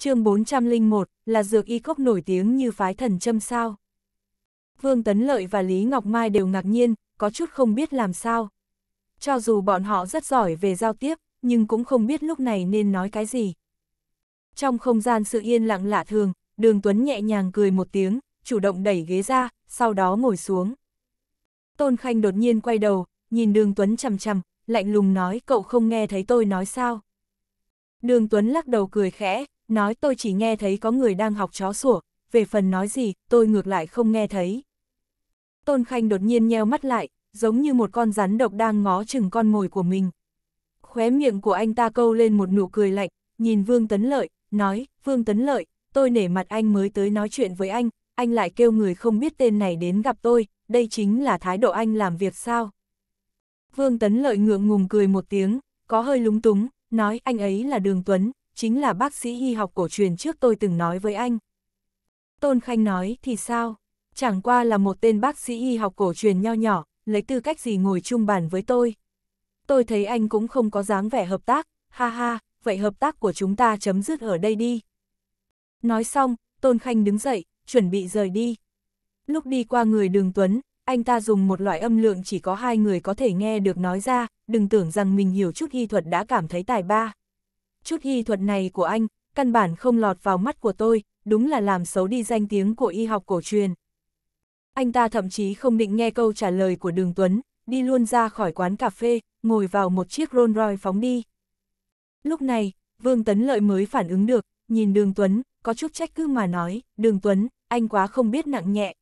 chương 401, là dược y cốc nổi tiếng như phái thần châm sao. Vương Tấn Lợi và Lý Ngọc Mai đều ngạc nhiên, có chút không biết làm sao. Cho dù bọn họ rất giỏi về giao tiếp, nhưng cũng không biết lúc này nên nói cái gì. Trong không gian sự yên lặng lạ thường, đường Tuấn nhẹ nhàng cười một tiếng, chủ động đẩy ghế ra, sau đó ngồi xuống. Tôn Khanh đột nhiên quay đầu, nhìn đường Tuấn chằm chằm, lạnh lùng nói cậu không nghe thấy tôi nói sao. Đường Tuấn lắc đầu cười khẽ, nói tôi chỉ nghe thấy có người đang học chó sủa, về phần nói gì, tôi ngược lại không nghe thấy. Tôn Khanh đột nhiên nheo mắt lại, giống như một con rắn độc đang ngó chừng con mồi của mình. Khóe miệng của anh ta câu lên một nụ cười lạnh, nhìn Vương Tấn Lợi, nói, Vương Tấn Lợi, tôi nể mặt anh mới tới nói chuyện với anh, anh lại kêu người không biết tên này đến gặp tôi, đây chính là thái độ anh làm việc sao. Vương Tấn Lợi ngượng ngùng cười một tiếng, có hơi lúng túng, nói anh ấy là Đường Tuấn, chính là bác sĩ y học cổ truyền trước tôi từng nói với anh. Tôn Khanh nói, thì sao? Chẳng qua là một tên bác sĩ y học cổ truyền nho nhỏ, lấy tư cách gì ngồi chung bàn với tôi. Tôi thấy anh cũng không có dáng vẻ hợp tác, ha ha, vậy hợp tác của chúng ta chấm dứt ở đây đi. Nói xong, Tôn Khanh đứng dậy, chuẩn bị rời đi. Lúc đi qua người đường Tuấn, anh ta dùng một loại âm lượng chỉ có hai người có thể nghe được nói ra, đừng tưởng rằng mình hiểu chút y thuật đã cảm thấy tài ba chút hy thuật này của anh, căn bản không lọt vào mắt của tôi, đúng là làm xấu đi danh tiếng của y học cổ truyền. Anh ta thậm chí không định nghe câu trả lời của Đường Tuấn, đi luôn ra khỏi quán cà phê, ngồi vào một chiếc Rolls Royce phóng đi. Lúc này, Vương Tấn Lợi mới phản ứng được, nhìn Đường Tuấn, có chút trách cứ mà nói, Đường Tuấn, anh quá không biết nặng nhẹ.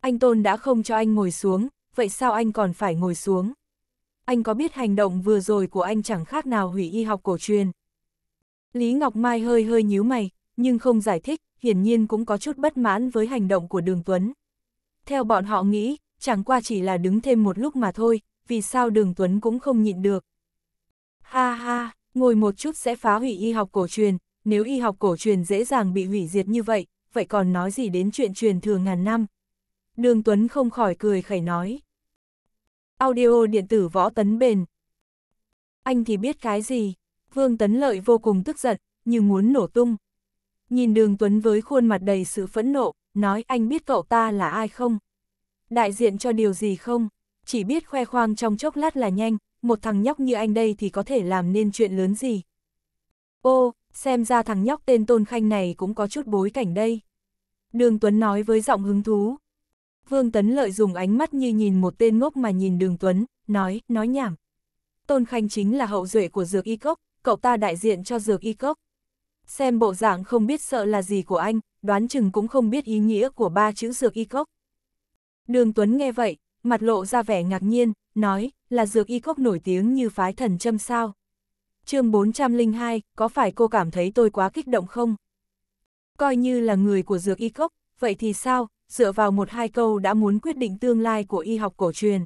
Anh Tôn đã không cho anh ngồi xuống, vậy sao anh còn phải ngồi xuống? Anh có biết hành động vừa rồi của anh chẳng khác nào hủy y học cổ truyền, Lý Ngọc Mai hơi hơi nhíu mày, nhưng không giải thích, hiển nhiên cũng có chút bất mãn với hành động của Đường Tuấn. Theo bọn họ nghĩ, chẳng qua chỉ là đứng thêm một lúc mà thôi, vì sao Đường Tuấn cũng không nhịn được. Ha ha, ngồi một chút sẽ phá hủy y học cổ truyền, nếu y học cổ truyền dễ dàng bị hủy diệt như vậy, vậy còn nói gì đến chuyện truyền thừa ngàn năm. Đường Tuấn không khỏi cười khẩy nói. Audio điện tử võ tấn bền. Anh thì biết cái gì? Vương Tấn Lợi vô cùng tức giận, như muốn nổ tung. Nhìn đường Tuấn với khuôn mặt đầy sự phẫn nộ, nói anh biết cậu ta là ai không? Đại diện cho điều gì không? Chỉ biết khoe khoang trong chốc lát là nhanh, một thằng nhóc như anh đây thì có thể làm nên chuyện lớn gì? Ô, xem ra thằng nhóc tên Tôn Khanh này cũng có chút bối cảnh đây. Đường Tuấn nói với giọng hứng thú. Vương Tấn lợi dùng ánh mắt như nhìn một tên ngốc mà nhìn Đường Tuấn, nói, nói nhảm. Tôn Khanh chính là hậu duệ của dược y cốc, cậu ta đại diện cho dược y cốc. Xem bộ dạng không biết sợ là gì của anh, đoán chừng cũng không biết ý nghĩa của ba chữ dược y cốc. Đường Tuấn nghe vậy, mặt lộ ra vẻ ngạc nhiên, nói, là dược y cốc nổi tiếng như phái thần châm sao. chương 402, có phải cô cảm thấy tôi quá kích động không? Coi như là người của dược y cốc, vậy thì sao, dựa vào một hai câu đã muốn quyết định tương lai của y học cổ truyền.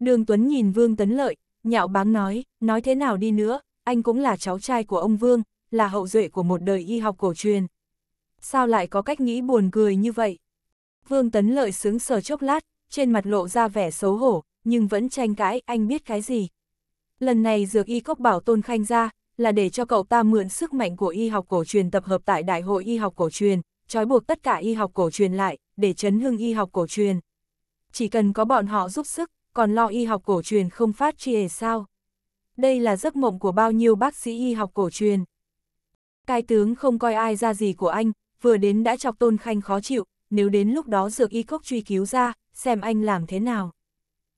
Đường Tuấn nhìn Vương Tấn Lợi, nhạo báng nói, nói thế nào đi nữa, anh cũng là cháu trai của ông Vương, là hậu duệ của một đời y học cổ truyền. Sao lại có cách nghĩ buồn cười như vậy? Vương Tấn Lợi sướng sờ chốc lát, trên mặt lộ ra vẻ xấu hổ, nhưng vẫn tranh cãi anh biết cái gì. Lần này dược y cốc bảo tôn khanh ra, là để cho cậu ta mượn sức mạnh của y học cổ truyền tập hợp tại Đại hội Y học cổ truyền, trói buộc tất cả y học cổ truyền lại, để chấn hưng y học cổ truyền. Chỉ cần có bọn họ giúp sức, còn lo y học cổ truyền không phát trì sao? đây là giấc mộng của bao nhiêu bác sĩ y học cổ truyền. cai tướng không coi ai ra gì của anh, vừa đến đã chọc Tôn Khanh khó chịu, nếu đến lúc đó dược y cốc truy cứu ra, xem anh làm thế nào.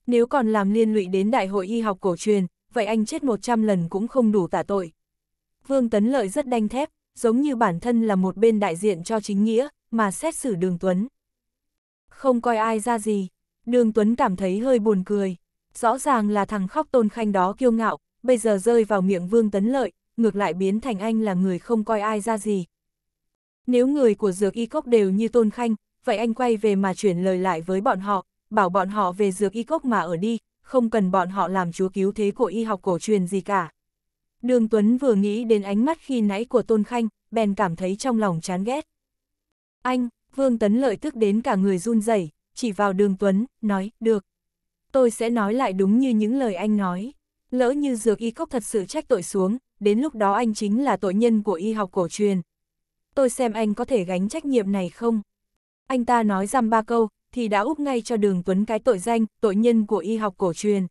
Nếu còn làm liên lụy đến Đại hội Y học cổ truyền, vậy anh chết 100 lần cũng không đủ tả tội. Vương Tấn Lợi rất đanh thép, giống như bản thân là một bên đại diện cho chính nghĩa, mà xét xử Đường Tuấn. Không coi ai ra gì, Đường Tuấn cảm thấy hơi buồn cười. Rõ ràng là thằng khóc Tôn Khanh đó kiêu ngạo, bây giờ rơi vào miệng Vương Tấn Lợi, ngược lại biến thành anh là người không coi ai ra gì. Nếu người của dược y cốc đều như Tôn Khanh, vậy anh quay về mà chuyển lời lại với bọn họ, bảo bọn họ về dược y cốc mà ở đi, không cần bọn họ làm chúa cứu thế của y học cổ truyền gì cả. Đường Tuấn vừa nghĩ đến ánh mắt khi nãy của Tôn Khanh, bèn cảm thấy trong lòng chán ghét. Anh, Vương Tấn lợi tức đến cả người run rẩy, chỉ vào đường Tuấn, nói, được. Tôi sẽ nói lại đúng như những lời anh nói lỡ như dược y cốc thật sự trách tội xuống, đến lúc đó anh chính là tội nhân của y học cổ truyền. Tôi xem anh có thể gánh trách nhiệm này không? Anh ta nói dăm ba câu, thì đã úp ngay cho Đường Tuấn cái tội danh, tội nhân của y học cổ truyền.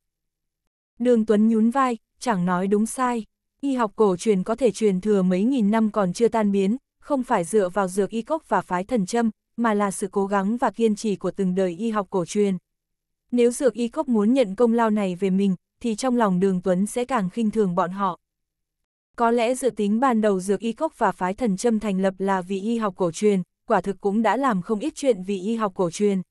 Đường Tuấn nhún vai, chẳng nói đúng sai. Y học cổ truyền có thể truyền thừa mấy nghìn năm còn chưa tan biến, không phải dựa vào dược y cốc và phái thần châm, mà là sự cố gắng và kiên trì của từng đời y học cổ truyền. Nếu dược y cốc muốn nhận công lao này về mình, thì trong lòng đường Tuấn sẽ càng khinh thường bọn họ. Có lẽ dự tính ban đầu dược y cốc và phái thần châm thành lập là vì y học cổ truyền, quả thực cũng đã làm không ít chuyện vì y học cổ truyền.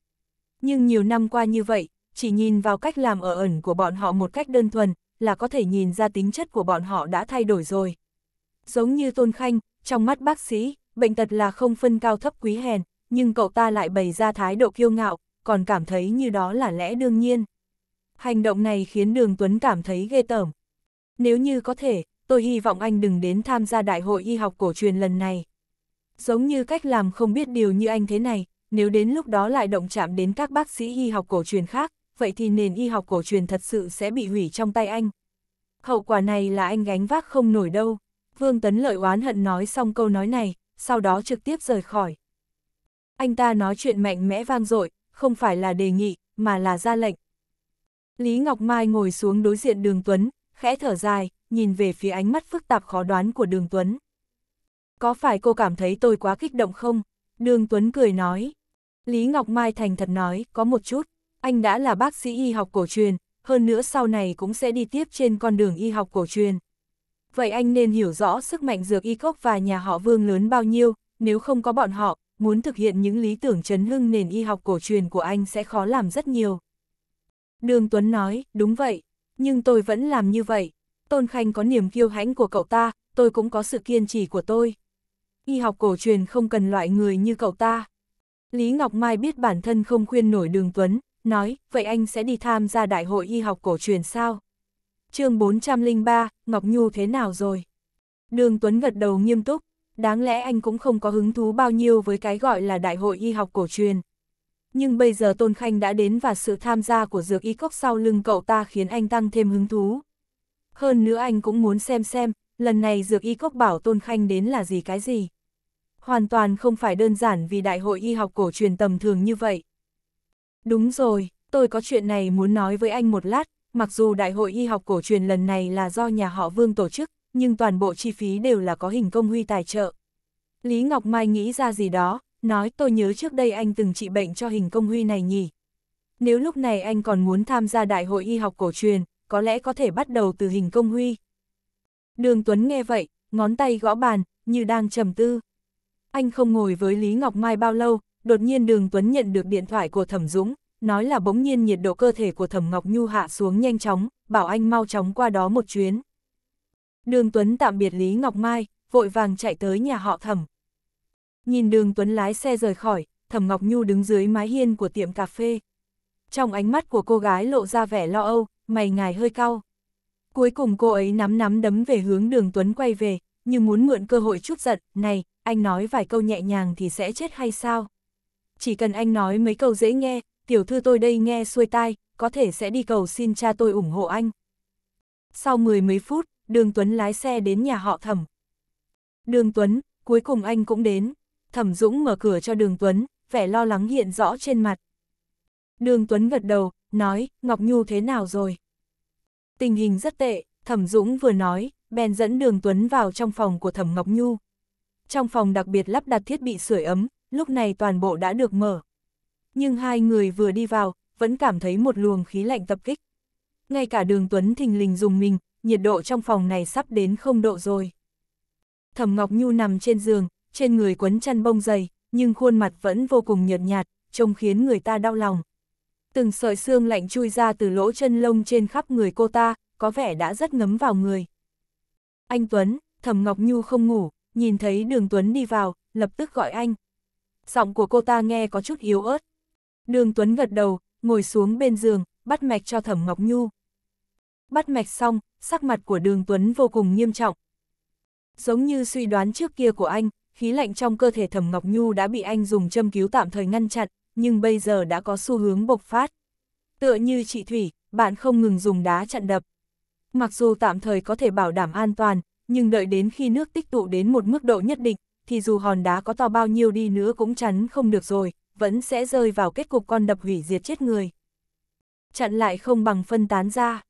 Nhưng nhiều năm qua như vậy, chỉ nhìn vào cách làm ở ẩn của bọn họ một cách đơn thuần, là có thể nhìn ra tính chất của bọn họ đã thay đổi rồi. Giống như Tôn Khanh, trong mắt bác sĩ, bệnh tật là không phân cao thấp quý hèn, nhưng cậu ta lại bày ra thái độ kiêu ngạo, còn cảm thấy như đó là lẽ đương nhiên hành động này khiến Đường Tuấn cảm thấy ghê tởm. Nếu như có thể, tôi hy vọng anh đừng đến tham gia đại hội y học cổ truyền lần này. Giống như cách làm không biết điều như anh thế này, nếu đến lúc đó lại động chạm đến các bác sĩ y học cổ truyền khác, vậy thì nền y học cổ truyền thật sự sẽ bị hủy trong tay anh. Hậu quả này là anh gánh vác không nổi đâu. Vương Tấn Lợi oán hận nói xong câu nói này, sau đó trực tiếp rời khỏi. Anh ta nói chuyện mạnh mẽ vang dội, không phải là đề nghị, mà là ra lệnh, Lý Ngọc Mai ngồi xuống đối diện đường Tuấn, khẽ thở dài, nhìn về phía ánh mắt phức tạp khó đoán của đường Tuấn. Có phải cô cảm thấy tôi quá kích động không? Đường Tuấn cười nói. Lý Ngọc Mai thành thật nói, có một chút, anh đã là bác sĩ y học cổ truyền, hơn nữa sau này cũng sẽ đi tiếp trên con đường y học cổ truyền. Vậy anh nên hiểu rõ sức mạnh dược y cốc và nhà họ Vương lớn bao nhiêu, nếu không có bọn họ, muốn thực hiện những lý tưởng chấn hưng nền y học cổ truyền của anh sẽ khó làm rất nhiều. Đường Tuấn nói, đúng vậy, nhưng tôi vẫn làm như vậy. Tôn Khanh có niềm kiêu hãnh của cậu ta, tôi cũng có sự kiên trì của tôi. Y học cổ truyền không cần loại người như cậu ta. Lý Ngọc Mai biết bản thân không khuyên nổi Đường Tuấn, nói, vậy anh sẽ đi tham gia đại hội y học cổ truyền sao? chương 403, Ngọc Nhu thế nào rồi? Đường Tuấn gật đầu nghiêm túc, đáng lẽ anh cũng không có hứng thú bao nhiêu với cái gọi là đại hội y học cổ truyền, nhưng bây giờ Tôn Khanh đã đến và sự tham gia của dược y cốc sau lưng cậu ta khiến anh tăng thêm hứng thú. Hơn nữa anh cũng muốn xem xem, lần này dược y cốc bảo Tôn Khanh đến là gì cái gì. Hoàn toàn không phải đơn giản vì đại hội y học cổ truyền tầm thường như vậy. Đúng rồi, tôi có chuyện này muốn nói với anh một lát, mặc dù đại hội y học cổ truyền lần này là do nhà họ Vương tổ chức, nhưng toàn bộ chi phí đều là có hình công huy tài trợ. Lý Ngọc Mai nghĩ ra gì đó, nói tôi nhớ trước đây anh từng trị bệnh cho hình công huy này nhỉ. Nếu lúc này anh còn muốn tham gia đại hội y học cổ truyền, có lẽ có thể bắt đầu từ hình công huy. Đường Tuấn nghe vậy, ngón tay gõ bàn, như đang trầm tư. Anh không ngồi với Lý Ngọc Mai bao lâu, đột nhiên Đường Tuấn nhận được điện thoại của Thẩm Dũng, nói là bỗng nhiên nhiệt độ cơ thể của Thẩm Ngọc Nhu hạ xuống nhanh chóng, bảo anh mau chóng qua đó một chuyến. Đường Tuấn tạm biệt Lý Ngọc Mai, vội vàng chạy tới nhà họ Thẩm, Nhìn đường Tuấn lái xe rời khỏi, Thẩm Ngọc Nhu đứng dưới mái hiên của tiệm cà phê. Trong ánh mắt của cô gái lộ ra vẻ lo âu, mày ngài hơi cao. Cuối cùng cô ấy nắm nắm đấm về hướng đường Tuấn quay về, nhưng muốn mượn cơ hội chút giận, này, anh nói vài câu nhẹ nhàng thì sẽ chết hay sao? Chỉ cần anh nói mấy câu dễ nghe, tiểu thư tôi đây nghe xuôi tai, có thể sẽ đi cầu xin cha tôi ủng hộ anh. Sau mười mấy phút, đường Tuấn lái xe đến nhà họ thẩm. Đường Tuấn, cuối cùng anh cũng đến. Thẩm Dũng mở cửa cho Đường Tuấn, vẻ lo lắng hiện rõ trên mặt. Đường Tuấn gật đầu, nói, Ngọc Nhu thế nào rồi? Tình hình rất tệ, Thẩm Dũng vừa nói, bèn dẫn Đường Tuấn vào trong phòng của Thẩm Ngọc Nhu. Trong phòng đặc biệt lắp đặt thiết bị sưởi ấm, lúc này toàn bộ đã được mở. Nhưng hai người vừa đi vào, vẫn cảm thấy một luồng khí lạnh tập kích. Ngay cả đường Tuấn thình lình dùng mình, nhiệt độ trong phòng này sắp đến không độ rồi. Thẩm Ngọc Nhu nằm trên giường, trên người quấn chăn bông dày, nhưng khuôn mặt vẫn vô cùng nhợt nhạt, trông khiến người ta đau lòng. Từng sợi xương lạnh chui ra từ lỗ chân lông trên khắp người cô ta, có vẻ đã rất ngấm vào người. Anh Tuấn, Thẩm Ngọc Nhu không ngủ, nhìn thấy Đường Tuấn đi vào, lập tức gọi anh. Giọng của cô ta nghe có chút yếu ớt. Đường Tuấn gật đầu, ngồi xuống bên giường, bắt mạch cho Thẩm Ngọc Nhu. Bắt mạch xong, sắc mặt của Đường Tuấn vô cùng nghiêm trọng. Giống như suy đoán trước kia của anh, khí lạnh trong cơ thể Thẩm Ngọc Nhu đã bị anh dùng châm cứu tạm thời ngăn chặn, nhưng bây giờ đã có xu hướng bộc phát. Tựa như chị Thủy, bạn không ngừng dùng đá chặn đập. Mặc dù tạm thời có thể bảo đảm an toàn, nhưng đợi đến khi nước tích tụ đến một mức độ nhất định, thì dù hòn đá có to bao nhiêu đi nữa cũng chắn không được rồi, vẫn sẽ rơi vào kết cục con đập hủy diệt chết người. Chặn lại không bằng phân tán ra.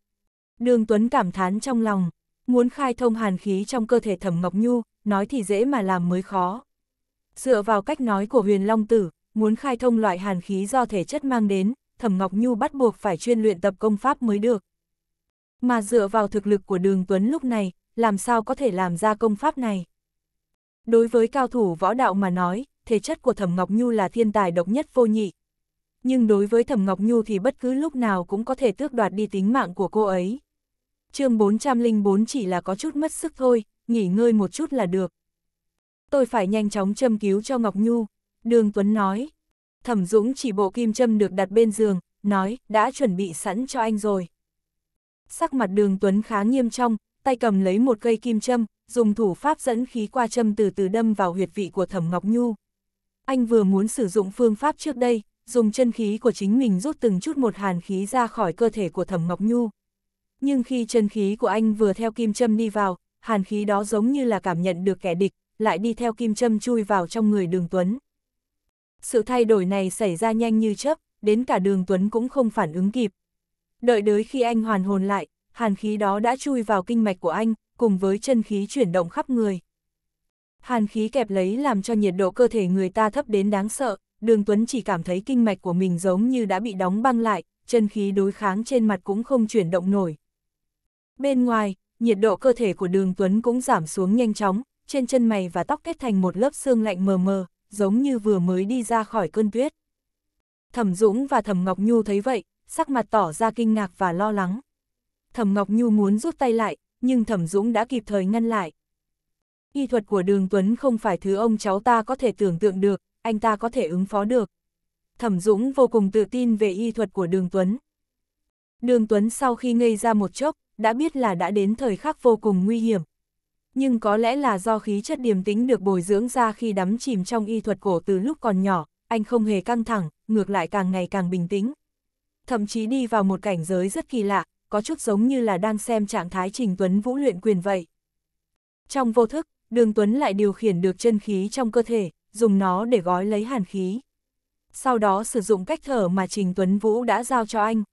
Đường Tuấn cảm thán trong lòng, muốn khai thông hàn khí trong cơ thể Thẩm Ngọc Nhu, nói thì dễ mà làm mới khó. Dựa vào cách nói của huyền Long Tử, muốn khai thông loại hàn khí do thể chất mang đến, Thẩm Ngọc Nhu bắt buộc phải chuyên luyện tập công pháp mới được. Mà dựa vào thực lực của đường Tuấn lúc này, làm sao có thể làm ra công pháp này? Đối với cao thủ võ đạo mà nói, thể chất của Thẩm Ngọc Nhu là thiên tài độc nhất vô nhị. Nhưng đối với Thẩm Ngọc Nhu thì bất cứ lúc nào cũng có thể tước đoạt đi tính mạng của cô ấy. chương 404 chỉ là có chút mất sức thôi, nghỉ ngơi một chút là được. Tôi phải nhanh chóng châm cứu cho Ngọc Nhu, Đường Tuấn nói. Thẩm Dũng chỉ bộ kim châm được đặt bên giường, nói, đã chuẩn bị sẵn cho anh rồi. Sắc mặt đường Tuấn khá nghiêm trọng, tay cầm lấy một cây kim châm, dùng thủ pháp dẫn khí qua châm từ từ đâm vào huyệt vị của Thẩm Ngọc Nhu. Anh vừa muốn sử dụng phương pháp trước đây, dùng chân khí của chính mình rút từng chút một hàn khí ra khỏi cơ thể của Thẩm Ngọc Nhu. Nhưng khi chân khí của anh vừa theo kim châm đi vào, hàn khí đó giống như là cảm nhận được kẻ địch, lại đi theo kim châm chui vào trong người đường Tuấn. Sự thay đổi này xảy ra nhanh như chớp, đến cả đường Tuấn cũng không phản ứng kịp. Đợi tới khi anh hoàn hồn lại, hàn khí đó đã chui vào kinh mạch của anh, cùng với chân khí chuyển động khắp người. Hàn khí kẹp lấy làm cho nhiệt độ cơ thể người ta thấp đến đáng sợ, đường Tuấn chỉ cảm thấy kinh mạch của mình giống như đã bị đóng băng lại, chân khí đối kháng trên mặt cũng không chuyển động nổi. Bên ngoài, nhiệt độ cơ thể của đường Tuấn cũng giảm xuống nhanh chóng, trên chân mày và tóc kết thành một lớp xương lạnh mờ mờ, giống như vừa mới đi ra khỏi cơn tuyết. Thẩm Dũng và Thẩm Ngọc Nhu thấy vậy, sắc mặt tỏ ra kinh ngạc và lo lắng. Thẩm Ngọc Nhu muốn rút tay lại, nhưng Thẩm Dũng đã kịp thời ngăn lại. Y thuật của Đường Tuấn không phải thứ ông cháu ta có thể tưởng tượng được, anh ta có thể ứng phó được. Thẩm Dũng vô cùng tự tin về y thuật của Đường Tuấn. Đường Tuấn sau khi ngây ra một chốc, đã biết là đã đến thời khắc vô cùng nguy hiểm. Nhưng có lẽ là do khí chất điềm tĩnh được bồi dưỡng ra khi đắm chìm trong y thuật cổ từ lúc còn nhỏ, anh không hề căng thẳng, ngược lại càng ngày càng bình tĩnh. Thậm chí đi vào một cảnh giới rất kỳ lạ, có chút giống như là đang xem trạng thái Trình Tuấn vũ luyện quyền vậy. Trong vô thức, Đường Tuấn lại điều khiển được chân khí trong cơ thể, dùng nó để gói lấy hàn khí. Sau đó sử dụng cách thở mà Trình Tuấn Vũ đã giao cho anh.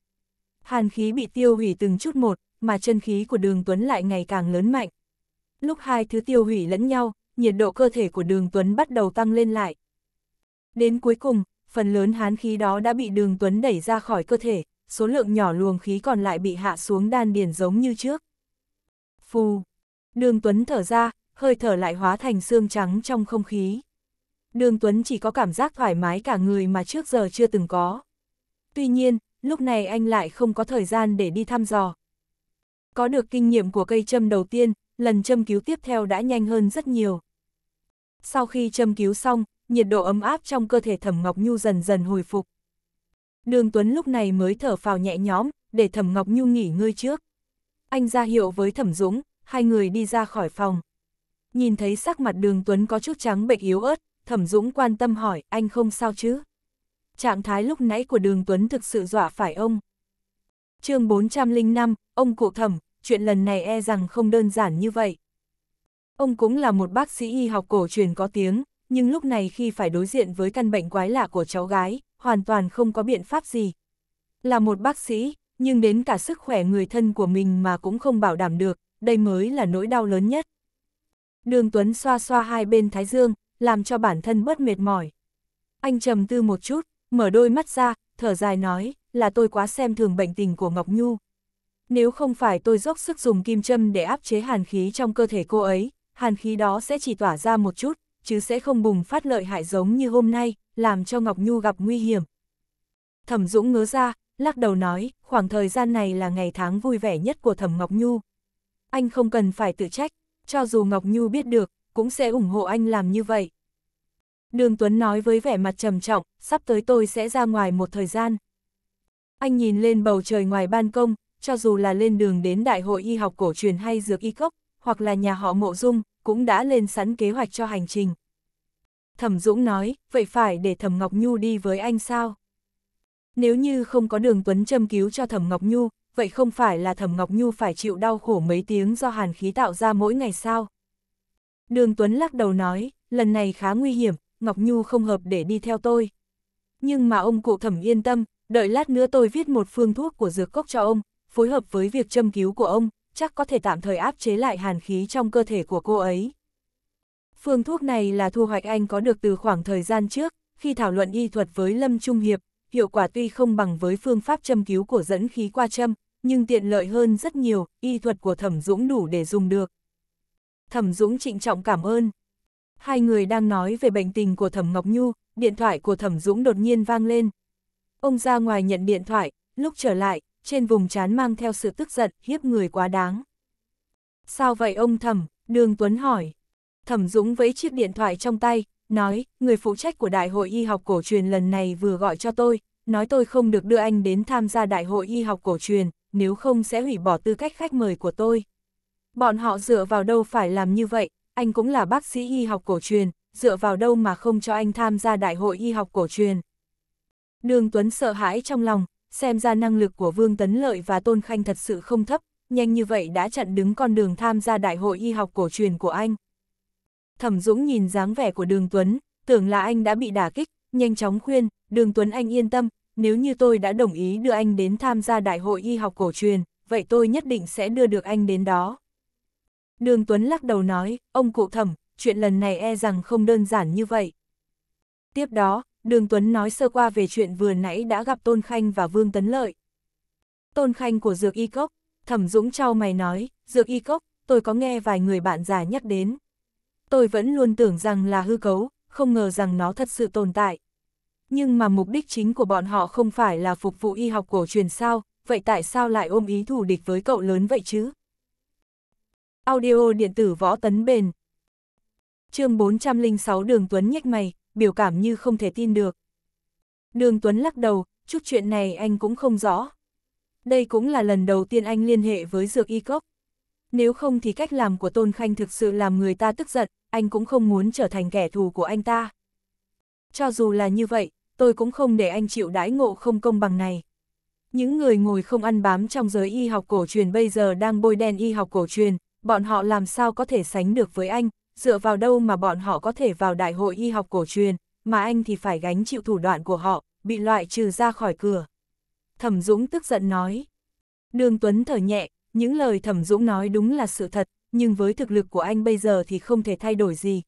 Hàn khí bị tiêu hủy từng chút một, mà chân khí của đường Tuấn lại ngày càng lớn mạnh. Lúc hai thứ tiêu hủy lẫn nhau, nhiệt độ cơ thể của đường Tuấn bắt đầu tăng lên lại. Đến cuối cùng, phần lớn hán khí đó đã bị đường Tuấn đẩy ra khỏi cơ thể, số lượng nhỏ luồng khí còn lại bị hạ xuống đan điền giống như trước. Phù! Đường Tuấn thở ra, hơi thở lại hóa thành xương trắng trong không khí. Đường Tuấn chỉ có cảm giác thoải mái cả người mà trước giờ chưa từng có. Tuy nhiên, lúc này anh lại không có thời gian để đi thăm dò, có được kinh nghiệm của cây châm đầu tiên, lần châm cứu tiếp theo đã nhanh hơn rất nhiều. Sau khi châm cứu xong, nhiệt độ ấm áp trong cơ thể Thẩm Ngọc Nhu dần dần hồi phục. Đường Tuấn lúc này mới thở phào nhẹ nhõm, để Thẩm Ngọc Nhu nghỉ ngơi trước. Anh ra hiệu với Thẩm Dũng, hai người đi ra khỏi phòng. Nhìn thấy sắc mặt đường Tuấn có chút trắng bệnh yếu ớt, Thẩm Dũng quan tâm hỏi, anh không sao chứ? Trạng thái lúc nãy của đường Tuấn thực sự dọa phải ông. chương 405, ông cụ Thẩm, chuyện lần này e rằng không đơn giản như vậy. Ông cũng là một bác sĩ y học cổ truyền có tiếng, nhưng lúc này khi phải đối diện với căn bệnh quái lạ của cháu gái, hoàn toàn không có biện pháp gì. Là một bác sĩ, nhưng đến cả sức khỏe người thân của mình mà cũng không bảo đảm được, đây mới là nỗi đau lớn nhất. Đường Tuấn xoa xoa hai bên thái dương, làm cho bản thân bớt mệt mỏi. Anh trầm tư một chút, mở đôi mắt ra, thở dài nói, là tôi quá xem thường bệnh tình của Ngọc Nhu. Nếu không phải tôi dốc sức dùng kim châm để áp chế hàn khí trong cơ thể cô ấy, hàn khí đó sẽ chỉ tỏa ra một chút, chứ sẽ không bùng phát lợi hại giống như hôm nay, làm cho Ngọc Nhu gặp nguy hiểm. Thẩm Dũng ngớ ra, lắc đầu nói, khoảng thời gian này là ngày tháng vui vẻ nhất của Thẩm Ngọc Nhu. Anh không cần phải tự trách, cho dù Ngọc Nhu biết được, cũng sẽ ủng hộ anh làm như vậy. Đường Tuấn nói với vẻ mặt trầm trọng, sắp tới tôi sẽ ra ngoài một thời gian. Anh nhìn lên bầu trời ngoài ban công, cho dù là lên đường đến Đại hội Y học cổ truyền hay dược y cốc, hoặc là nhà họ Mộ Dung, cũng đã lên sẵn kế hoạch cho hành trình. Thẩm Dũng nói, vậy phải để Thẩm Ngọc Nhu đi với anh sao? Nếu như không có đường Tuấn châm cứu cho Thẩm Ngọc Nhu, vậy không phải là Thẩm Ngọc Nhu phải chịu đau khổ mấy tiếng do hàn khí tạo ra mỗi ngày sao? Đường Tuấn lắc đầu nói, lần này khá nguy hiểm, Ngọc Nhu không hợp để đi theo tôi. Nhưng mà ông cụ thẩm yên tâm, đợi lát nữa tôi viết một phương thuốc của dược cốc cho ông, phối hợp với việc châm cứu của ông, chắc có thể tạm thời áp chế lại hàn khí trong cơ thể của cô ấy. Phương thuốc này là thu hoạch anh có được từ khoảng thời gian trước, khi thảo luận y thuật với Lâm Trung Hiệp, hiệu quả tuy không bằng với phương pháp châm cứu của dẫn khí qua châm, nhưng tiện lợi hơn rất nhiều, y thuật của Thẩm Dũng đủ để dùng được. Thẩm Dũng trịnh trọng cảm ơn. Hai người đang nói về bệnh tình của Thẩm Ngọc Nhu, điện thoại của Thẩm Dũng đột nhiên vang lên. Ông ra ngoài nhận điện thoại, lúc trở lại, trên vùng trán mang theo sự tức giận, hiếp người quá đáng. Sao vậy ông thẩm, đường Tuấn hỏi. Thẩm Dũng với chiếc điện thoại trong tay, nói, người phụ trách của Đại hội Y học cổ truyền lần này vừa gọi cho tôi, nói tôi không được đưa anh đến tham gia Đại hội Y học cổ truyền, nếu không sẽ hủy bỏ tư cách khách mời của tôi. Bọn họ dựa vào đâu phải làm như vậy, anh cũng là bác sĩ y học cổ truyền, dựa vào đâu mà không cho anh tham gia Đại hội Y học cổ truyền. Đường Tuấn sợ hãi trong lòng, xem ra năng lực của Vương Tấn Lợi và Tôn Khanh thật sự không thấp, nhanh như vậy đã chặn đứng con đường tham gia đại hội y học cổ truyền của anh. Thẩm Dũng nhìn dáng vẻ của Đường Tuấn, tưởng là anh đã bị đả kích, nhanh chóng khuyên, Đường Tuấn anh yên tâm, nếu như tôi đã đồng ý đưa anh đến tham gia đại hội y học cổ truyền, vậy tôi nhất định sẽ đưa được anh đến đó. Đường Tuấn lắc đầu nói, ông cụ thẩm, chuyện lần này e rằng không đơn giản như vậy. Tiếp đó, Đường Tuấn nói sơ qua về chuyện vừa nãy đã gặp Tôn Khanh và Vương Tấn Lợi. Tôn Khanh của Dược Y Cốc, Thẩm Dũng trao mày nói, Dược Y Cốc, tôi có nghe vài người bạn già nhắc đến. Tôi vẫn luôn tưởng rằng là hư cấu, không ngờ rằng nó thật sự tồn tại. Nhưng mà mục đích chính của bọn họ không phải là phục vụ y học cổ truyền sao, vậy tại sao lại ôm ý thủ địch với cậu lớn vậy chứ? Audio điện tử võ tấn bền Chương 406 Đường Tuấn nhếch mày, biểu cảm như không thể tin được. Đường Tuấn lắc đầu, chút chuyện này anh cũng không rõ. Đây cũng là lần đầu tiên anh liên hệ với dược y cốc. Nếu không thì cách làm của Tôn Khanh thực sự làm người ta tức giận, anh cũng không muốn trở thành kẻ thù của anh ta. Cho dù là như vậy, tôi cũng không để anh chịu đãi ngộ không công bằng này. Những người ngồi không ăn bám trong giới y học cổ truyền bây giờ đang bôi đen y học cổ truyền, bọn họ làm sao có thể sánh được với anh, dựa vào đâu mà bọn họ có thể vào đại hội y học cổ truyền, mà anh thì phải gánh chịu thủ đoạn của họ, bị loại trừ ra khỏi cửa. Thẩm Dũng tức giận nói. Đường Tuấn thở nhẹ, những lời Thẩm Dũng nói đúng là sự thật, nhưng với thực lực của anh bây giờ thì không thể thay đổi gì.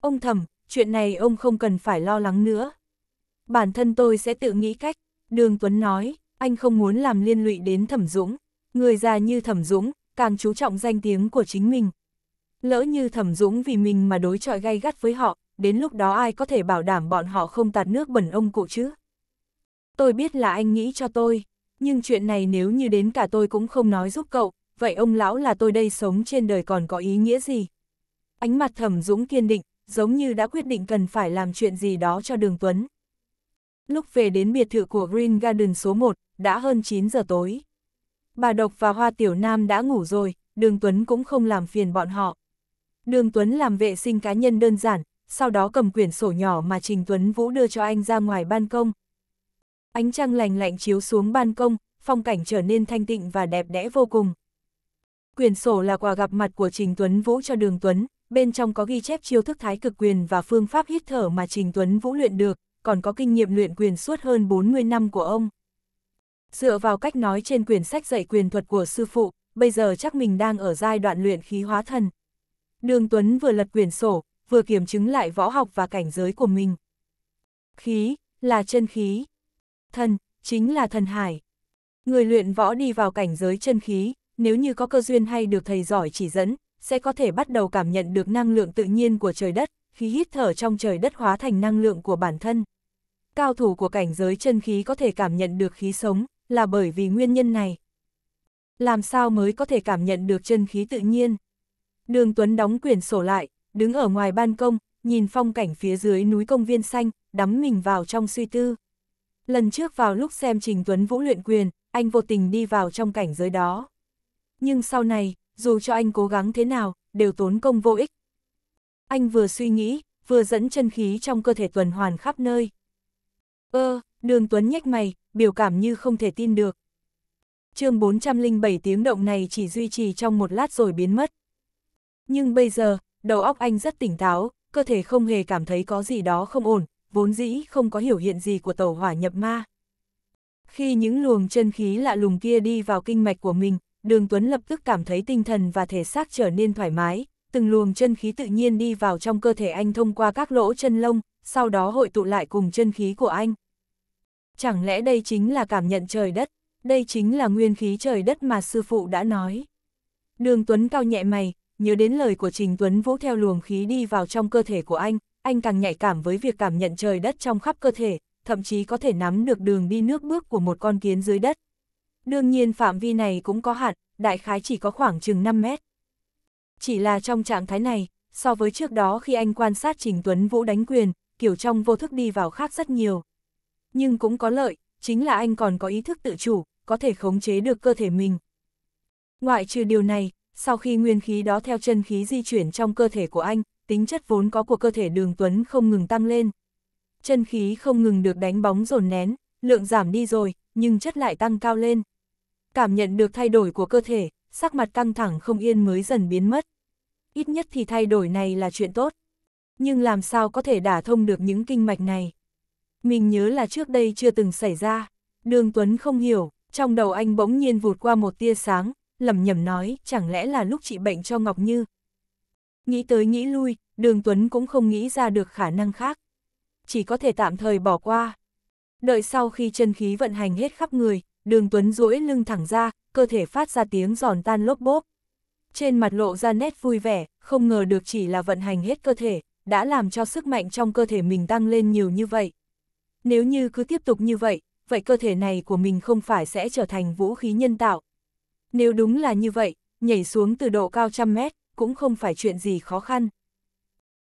Ông Thẩm, chuyện này ông không cần phải lo lắng nữa. Bản thân tôi sẽ tự nghĩ cách, Đường Tuấn nói, anh không muốn làm liên lụy đến Thẩm Dũng. Người già như Thẩm Dũng, càng chú trọng danh tiếng của chính mình, Lỡ như Thẩm Dũng vì mình mà đối chọi gay gắt với họ, đến lúc đó ai có thể bảo đảm bọn họ không tạt nước bẩn ông cụ chứ? Tôi biết là anh nghĩ cho tôi, nhưng chuyện này nếu như đến cả tôi cũng không nói giúp cậu, vậy ông lão là tôi đây sống trên đời còn có ý nghĩa gì? Ánh mặt Thẩm Dũng kiên định, giống như đã quyết định cần phải làm chuyện gì đó cho Đường Tuấn. Lúc về đến biệt thự của Green Garden số 1, đã hơn 9 giờ tối. Bà Độc và Hoa Tiểu Nam đã ngủ rồi, Đường Tuấn cũng không làm phiền bọn họ. Đường Tuấn làm vệ sinh cá nhân đơn giản, sau đó cầm quyển sổ nhỏ mà Trình Tuấn Vũ đưa cho anh ra ngoài ban công. Ánh trăng lành lạnh chiếu xuống ban công, phong cảnh trở nên thanh tịnh và đẹp đẽ vô cùng. Quyển sổ là quà gặp mặt của Trình Tuấn Vũ cho Đường Tuấn, bên trong có ghi chép chiêu thức thái cực quyền và phương pháp hít thở mà Trình Tuấn Vũ luyện được, còn có kinh nghiệm luyện quyền suốt hơn 40 năm của ông. Dựa vào cách nói trên quyển sách dạy quyền thuật của sư phụ, bây giờ chắc mình đang ở giai đoạn luyện khí hóa thần. Đường Tuấn vừa lật quyển sổ, vừa kiểm chứng lại võ học và cảnh giới của mình. Khí, là chân khí. Thần, chính là thần hải. Người luyện võ đi vào cảnh giới chân khí, nếu như có cơ duyên hay được thầy giỏi chỉ dẫn, sẽ có thể bắt đầu cảm nhận được năng lượng tự nhiên của trời đất, khí hít thở trong trời đất hóa thành năng lượng của bản thân. Cao thủ của cảnh giới chân khí có thể cảm nhận được khí sống, là bởi vì nguyên nhân này. Làm sao mới có thể cảm nhận được chân khí tự nhiên? Đường Tuấn đóng quyển sổ lại, đứng ở ngoài ban công, nhìn phong cảnh phía dưới núi công viên xanh, đắm mình vào trong suy tư. Lần trước vào lúc xem Trình Tuấn Vũ luyện quyền, anh vô tình đi vào trong cảnh giới đó. Nhưng sau này, dù cho anh cố gắng thế nào, đều tốn công vô ích. Anh vừa suy nghĩ, vừa dẫn chân khí trong cơ thể tuần hoàn khắp nơi. Ơ, đường Tuấn nhếch mày, biểu cảm như không thể tin được. chương 407 tiếng động này chỉ duy trì trong một lát rồi biến mất. Nhưng bây giờ, đầu óc anh rất tỉnh táo, cơ thể không hề cảm thấy có gì đó không ổn, vốn dĩ không có hiểu hiện gì của tàu hỏa nhập ma. Khi những luồng chân khí lạ lùng kia đi vào kinh mạch của mình, Đường Tuấn lập tức cảm thấy tinh thần và thể xác trở nên thoải mái, từng luồng chân khí tự nhiên đi vào trong cơ thể anh thông qua các lỗ chân lông, sau đó hội tụ lại cùng chân khí của anh. Chẳng lẽ đây chính là cảm nhận trời đất, đây chính là nguyên khí trời đất mà sư phụ đã nói. Đường Tuấn cao nhẹ mày, nhớ đến lời của Trình Tuấn Vũ theo luồng khí đi vào trong cơ thể của anh, anh càng nhạy cảm với việc cảm nhận trời đất trong khắp cơ thể, thậm chí có thể nắm được đường đi nước bước của một con kiến dưới đất. Đương nhiên phạm vi này cũng có hạn, đại khái chỉ có khoảng chừng 5 mét. Chỉ là trong trạng thái này, so với trước đó khi anh quan sát Trình Tuấn Vũ đánh quyền, kiểu trong vô thức đi vào khác rất nhiều. Nhưng cũng có lợi, chính là anh còn có ý thức tự chủ, có thể khống chế được cơ thể mình. Ngoại trừ điều này, sau khi nguyên khí đó theo chân khí di chuyển trong cơ thể của anh, tính chất vốn có của cơ thể đường Tuấn không ngừng tăng lên. Chân khí không ngừng được đánh bóng dồn nén, lượng giảm đi rồi, nhưng chất lại tăng cao lên. Cảm nhận được thay đổi của cơ thể, sắc mặt căng thẳng không yên mới dần biến mất. Ít nhất thì thay đổi này là chuyện tốt. Nhưng làm sao có thể đả thông được những kinh mạch này? Mình nhớ là trước đây chưa từng xảy ra. Đường Tuấn không hiểu, trong đầu anh bỗng nhiên vụt qua một tia sáng, lầm nhầm nói, chẳng lẽ là lúc trị bệnh cho Ngọc Như. Nghĩ tới nghĩ lui, Đường Tuấn cũng không nghĩ ra được khả năng khác. Chỉ có thể tạm thời bỏ qua. Đợi sau khi chân khí vận hành hết khắp người, Đường Tuấn duỗi lưng thẳng ra, cơ thể phát ra tiếng giòn tan lốp bốp. Trên mặt lộ ra nét vui vẻ, không ngờ được chỉ là vận hành hết cơ thể, đã làm cho sức mạnh trong cơ thể mình tăng lên nhiều như vậy. Nếu như cứ tiếp tục như vậy, vậy cơ thể này của mình không phải sẽ trở thành vũ khí nhân tạo, nếu đúng là như vậy, nhảy xuống từ độ cao trăm mét, cũng không phải chuyện gì khó khăn.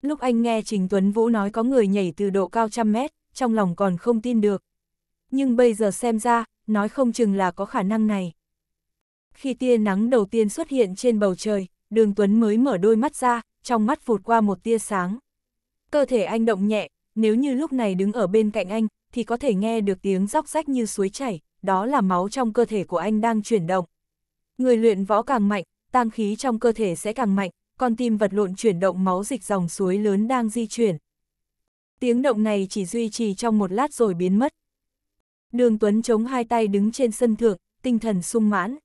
Lúc anh nghe Trình Tuấn Vũ nói có người nhảy từ độ cao trăm mét, trong lòng còn không tin được. Nhưng bây giờ xem ra, nói không chừng là có khả năng này. Khi tia nắng đầu tiên xuất hiện trên bầu trời, đường Tuấn mới mở đôi mắt ra, trong mắt vụt qua một tia sáng. Cơ thể anh động nhẹ, nếu như lúc này đứng ở bên cạnh anh, thì có thể nghe được tiếng róc rách như suối chảy, đó là máu trong cơ thể của anh đang chuyển động. Người luyện võ càng mạnh, tang khí trong cơ thể sẽ càng mạnh, con tim vật lộn chuyển động máu dịch dòng suối lớn đang di chuyển. Tiếng động này chỉ duy trì trong một lát rồi biến mất. Đường Tuấn chống hai tay đứng trên sân thượng, tinh thần sung mãn.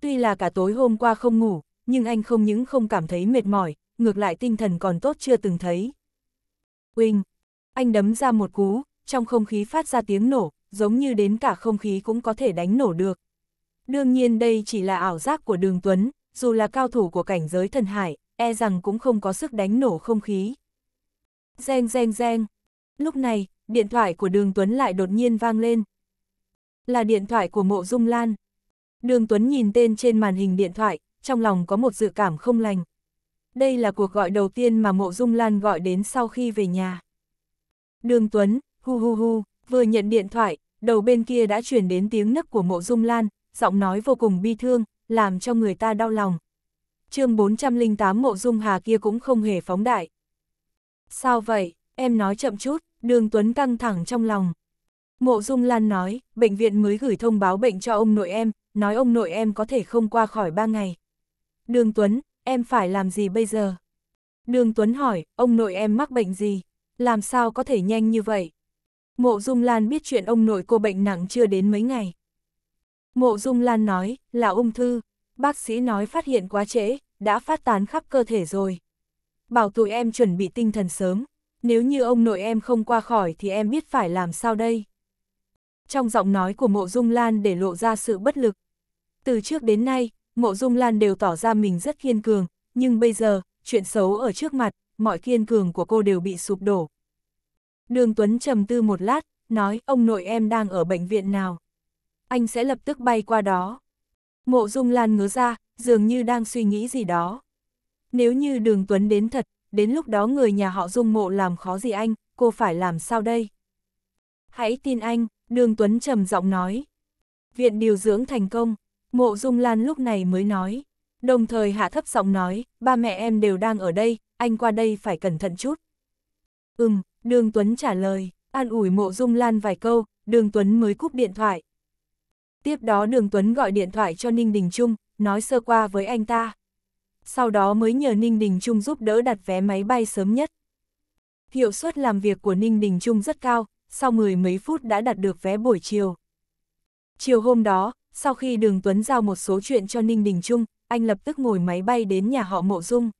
Tuy là cả tối hôm qua không ngủ, nhưng anh không những không cảm thấy mệt mỏi, ngược lại tinh thần còn tốt chưa từng thấy. Uinh! Anh đấm ra một cú, trong không khí phát ra tiếng nổ, giống như đến cả không khí cũng có thể đánh nổ được, Đương nhiên đây chỉ là ảo giác của đường Tuấn, dù là cao thủ của cảnh giới thần hải, e rằng cũng không có sức đánh nổ không khí. Reng reng reng. Lúc này, điện thoại của đường Tuấn lại đột nhiên vang lên. Là điện thoại của mộ dung lan. Đường Tuấn nhìn tên trên màn hình điện thoại, trong lòng có một dự cảm không lành. Đây là cuộc gọi đầu tiên mà mộ dung lan gọi đến sau khi về nhà. Đường Tuấn, hu hu hu, vừa nhận điện thoại, đầu bên kia đã chuyển đến tiếng nấc của mộ dung lan, giọng nói vô cùng bi thương, làm cho người ta đau lòng. chương 408 mộ dung hà kia cũng không hề phóng đại. Sao vậy, em nói chậm chút, đường Tuấn căng thẳng trong lòng. Mộ dung lan nói, bệnh viện mới gửi thông báo bệnh cho ông nội em, nói ông nội em có thể không qua khỏi ba ngày. Đường Tuấn, em phải làm gì bây giờ? Đường Tuấn hỏi, ông nội em mắc bệnh gì? Làm sao có thể nhanh như vậy? Mộ Dung Lan biết chuyện ông nội cô bệnh nặng chưa đến mấy ngày. Mộ Dung Lan nói, là ung thư, bác sĩ nói phát hiện quá trễ, đã phát tán khắp cơ thể rồi. Bảo tụi em chuẩn bị tinh thần sớm, nếu như ông nội em không qua khỏi thì em biết phải làm sao đây. Trong giọng nói của Mộ Dung Lan để lộ ra sự bất lực. Từ trước đến nay, Mộ Dung Lan đều tỏ ra mình rất kiên cường, nhưng bây giờ, chuyện xấu ở trước mặt, mọi kiên cường của cô đều bị sụp đổ. Đường Tuấn trầm tư một lát, nói ông nội em đang ở bệnh viện nào anh sẽ lập tức bay qua đó. Mộ Dung Lan ngứa ra, dường như đang suy nghĩ gì đó. Nếu như đường Tuấn đến thật, đến lúc đó người nhà họ Dung mộ làm khó gì anh, cô phải làm sao đây? Hãy tin anh, đường Tuấn trầm giọng nói. Viện điều dưỡng thành công, mộ Dung Lan lúc này mới nói. Đồng thời hạ thấp giọng nói, ba mẹ em đều đang ở đây, anh qua đây phải cẩn thận chút. Ừm, đường Tuấn trả lời, an ủi mộ Dung Lan vài câu, đường Tuấn mới cúp điện thoại. Tiếp đó Đường Tuấn gọi điện thoại cho Ninh Đình Trung, nói sơ qua với anh ta. Sau đó mới nhờ Ninh Đình Trung giúp đỡ đặt vé máy bay sớm nhất. Hiệu suất làm việc của Ninh Đình Trung rất cao, sau mười mấy phút đã đặt được vé buổi chiều. Chiều hôm đó, sau khi Đường Tuấn giao một số chuyện cho Ninh Đình Trung, anh lập tức ngồi máy bay đến nhà họ Mộ Dung.